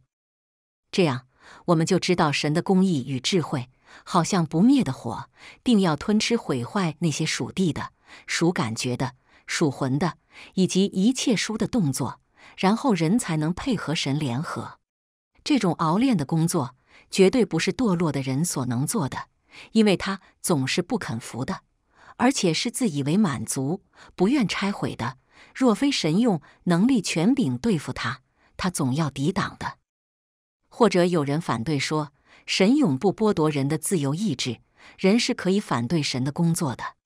这样，我们就知道神的公义与智慧，好像不灭的火，定要吞吃毁坏那些属地的、属感觉的、属魂的，以及一切书的动作，然后人才能配合神联合。这种熬炼的工作，绝对不是堕落的人所能做的，因为他总是不肯服的，而且是自以为满足，不愿拆毁的。若非神用能力权柄对付他，他总要抵挡的。或者有人反对说，神永不剥夺人的自由意志，人是可以反对神的工作的。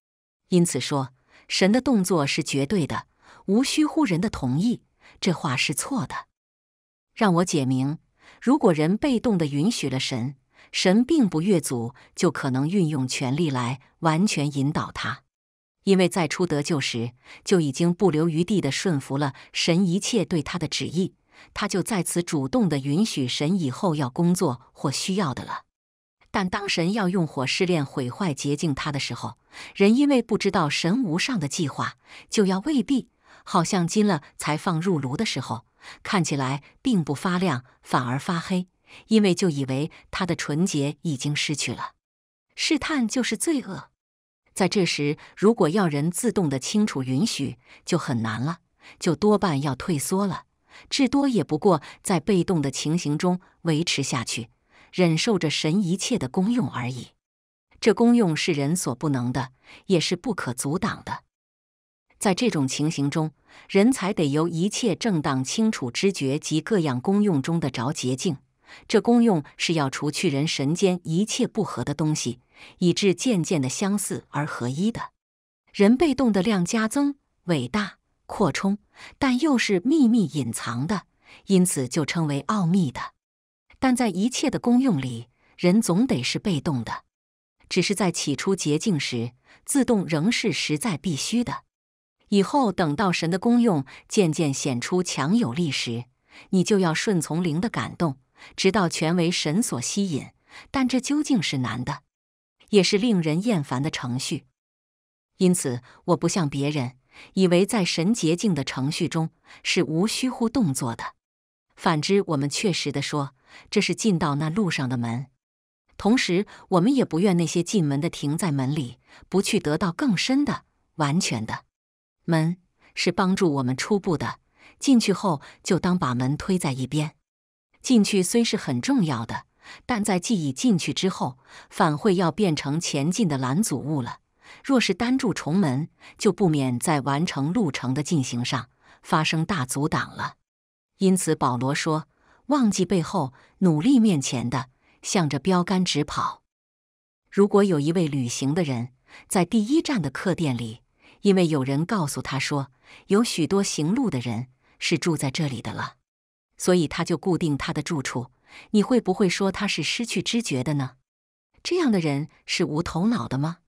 因此说，神的动作是绝对的，无需乎人的同意。这话是错的。让我解明。如果人被动的允许了神，神并不越俎，就可能运用权力来完全引导他，因为在初得救时就已经不留余地的顺服了神一切对他的旨意，他就在此主动的允许神以后要工作或需要的了。但当神要用火试炼毁坏洁净他的时候，人因为不知道神无上的计划，就要未必，好像金了才放入炉的时候。看起来并不发亮，反而发黑，因为就以为他的纯洁已经失去了。试探就是罪恶。在这时，如果要人自动的清楚允许，就很难了，就多半要退缩了，至多也不过在被动的情形中维持下去，忍受着神一切的功用而已。这功用是人所不能的，也是不可阻挡的。在这种情形中，人才得由一切正当清楚知觉及各样功用中的着捷径。这功用是要除去人神间一切不合的东西，以致渐渐的相似而合一的。人被动的量加增，伟大扩充，但又是秘密隐藏的，因此就称为奥秘的。但在一切的功用里，人总得是被动的，只是在起初捷径时，自动仍是实在必须的。以后等到神的功用渐渐显出强有力时，你就要顺从灵的感动，直到全为神所吸引。但这究竟是难的，也是令人厌烦的程序。因此，我不像别人以为在神洁净的程序中是无需乎动作的。反之，我们确实的说，这是进到那路上的门。同时，我们也不愿那些进门的停在门里，不去得到更深的、完全的。门是帮助我们初步的，进去后就当把门推在一边。进去虽是很重要的，但在记忆进去之后，反会要变成前进的拦阻物了。若是单住重门，就不免在完成路程的进行上发生大阻挡了。因此，保罗说：“忘记背后，努力面前的，向着标杆直跑。”如果有一位旅行的人在第一站的客店里，因为有人告诉他说，有许多行路的人是住在这里的了，所以他就固定他的住处。你会不会说他是失去知觉的呢？这样的人是无头脑的吗？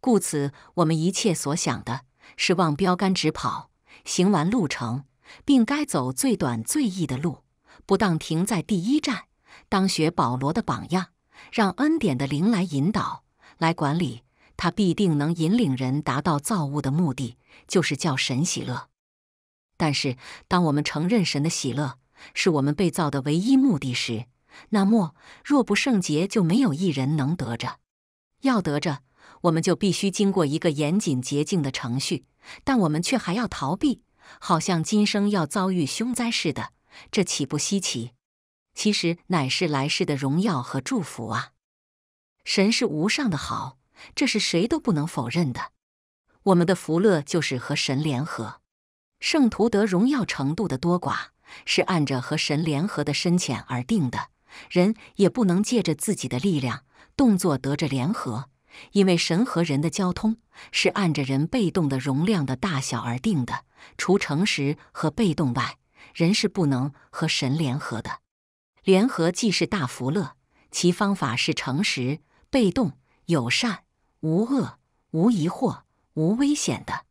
故此，我们一切所想的是望标杆直跑，行完路程，并该走最短最易的路，不当停在第一站，当学保罗的榜样，让恩典的灵来引导、来管理。他必定能引领人达到造物的目的，就是叫神喜乐。但是，当我们承认神的喜乐是我们被造的唯一目的时，那么若不圣洁，就没有一人能得着。要得着，我们就必须经过一个严谨洁净的程序，但我们却还要逃避，好像今生要遭遇凶灾似的，这岂不稀奇？其实，乃是来世的荣耀和祝福啊！神是无上的好。这是谁都不能否认的。我们的福乐就是和神联合。圣徒得荣耀程度的多寡，是按着和神联合的深浅而定的。人也不能借着自己的力量、动作得着联合，因为神和人的交通是按着人被动的容量的大小而定的。除诚实和被动外，人是不能和神联合的。联合既是大福乐，其方法是诚实、被动。友善、无恶、无疑惑、无危险的。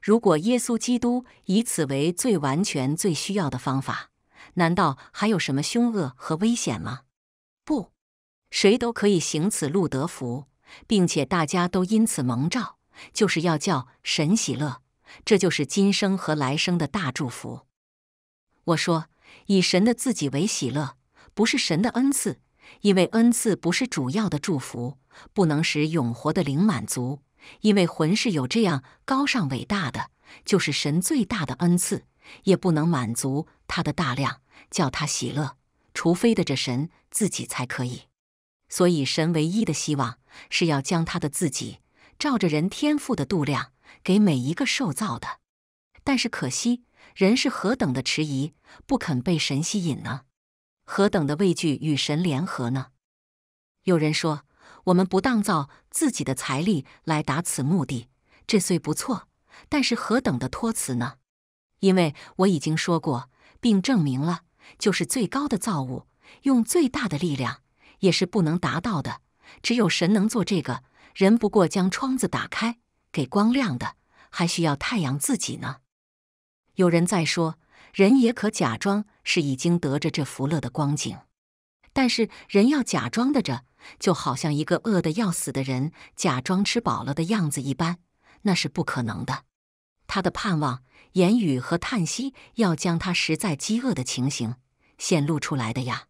如果耶稣基督以此为最完全、最需要的方法，难道还有什么凶恶和危险吗？不，谁都可以行此路得福，并且大家都因此蒙召，就是要叫神喜乐。这就是今生和来生的大祝福。我说，以神的自己为喜乐，不是神的恩赐。因为恩赐不是主要的祝福，不能使永活的灵满足。因为魂是有这样高尚伟大的，就是神最大的恩赐，也不能满足他的大量，叫他喜乐，除非的这神自己才可以。所以神唯一的希望是要将他的自己照着人天赋的度量给每一个受造的。但是可惜，人是何等的迟疑，不肯被神吸引呢？何等的畏惧与神联合呢？有人说，我们不当造自己的财力来达此目的，这虽不错，但是何等的托辞呢？因为我已经说过，并证明了，就是最高的造物，用最大的力量也是不能达到的，只有神能做这个。人不过将窗子打开，给光亮的，还需要太阳自己呢。有人在说。人也可假装是已经得着这福乐的光景，但是人要假装的着，就好像一个饿的要死的人假装吃饱了的样子一般，那是不可能的。他的盼望、言语和叹息，要将他实在饥饿的情形显露出来的呀。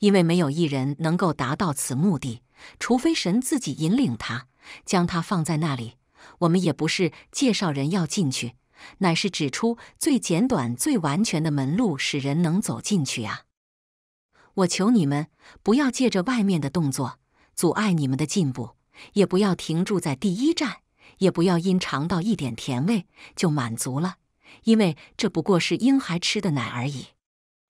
因为没有一人能够达到此目的，除非神自己引领他，将他放在那里。我们也不是介绍人要进去。乃是指出最简短、最完全的门路，使人能走进去呀！我求你们，不要借着外面的动作阻碍你们的进步，也不要停住在第一站，也不要因尝到一点甜味就满足了，因为这不过是婴孩吃的奶而已。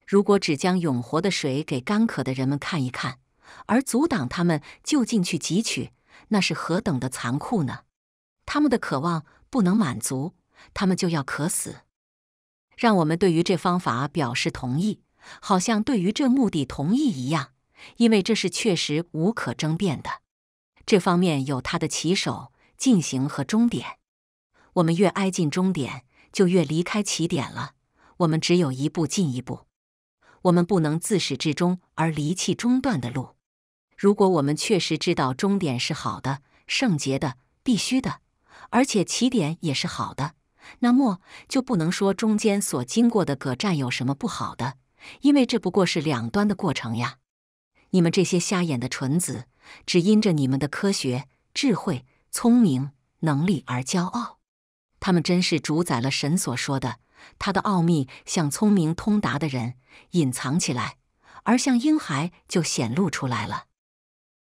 如果只将永活的水给干渴的人们看一看，而阻挡他们就进去汲取，那是何等的残酷呢？他们的渴望不能满足。他们就要渴死。让我们对于这方法表示同意，好像对于这目的同意一样，因为这是确实无可争辩的。这方面有它的起手、进行和终点。我们越挨近终点，就越离开起点了。我们只有一步进一步。我们不能自始至终而离弃中断的路。如果我们确实知道终点是好的、圣洁的、必须的，而且起点也是好的。那么就不能说中间所经过的各站有什么不好的，因为这不过是两端的过程呀。你们这些瞎眼的蠢子，只因着你们的科学、智慧、聪明、能力而骄傲，他们真是主宰了神所说的他的奥秘，像聪明通达的人隐藏起来，而像婴孩就显露出来了。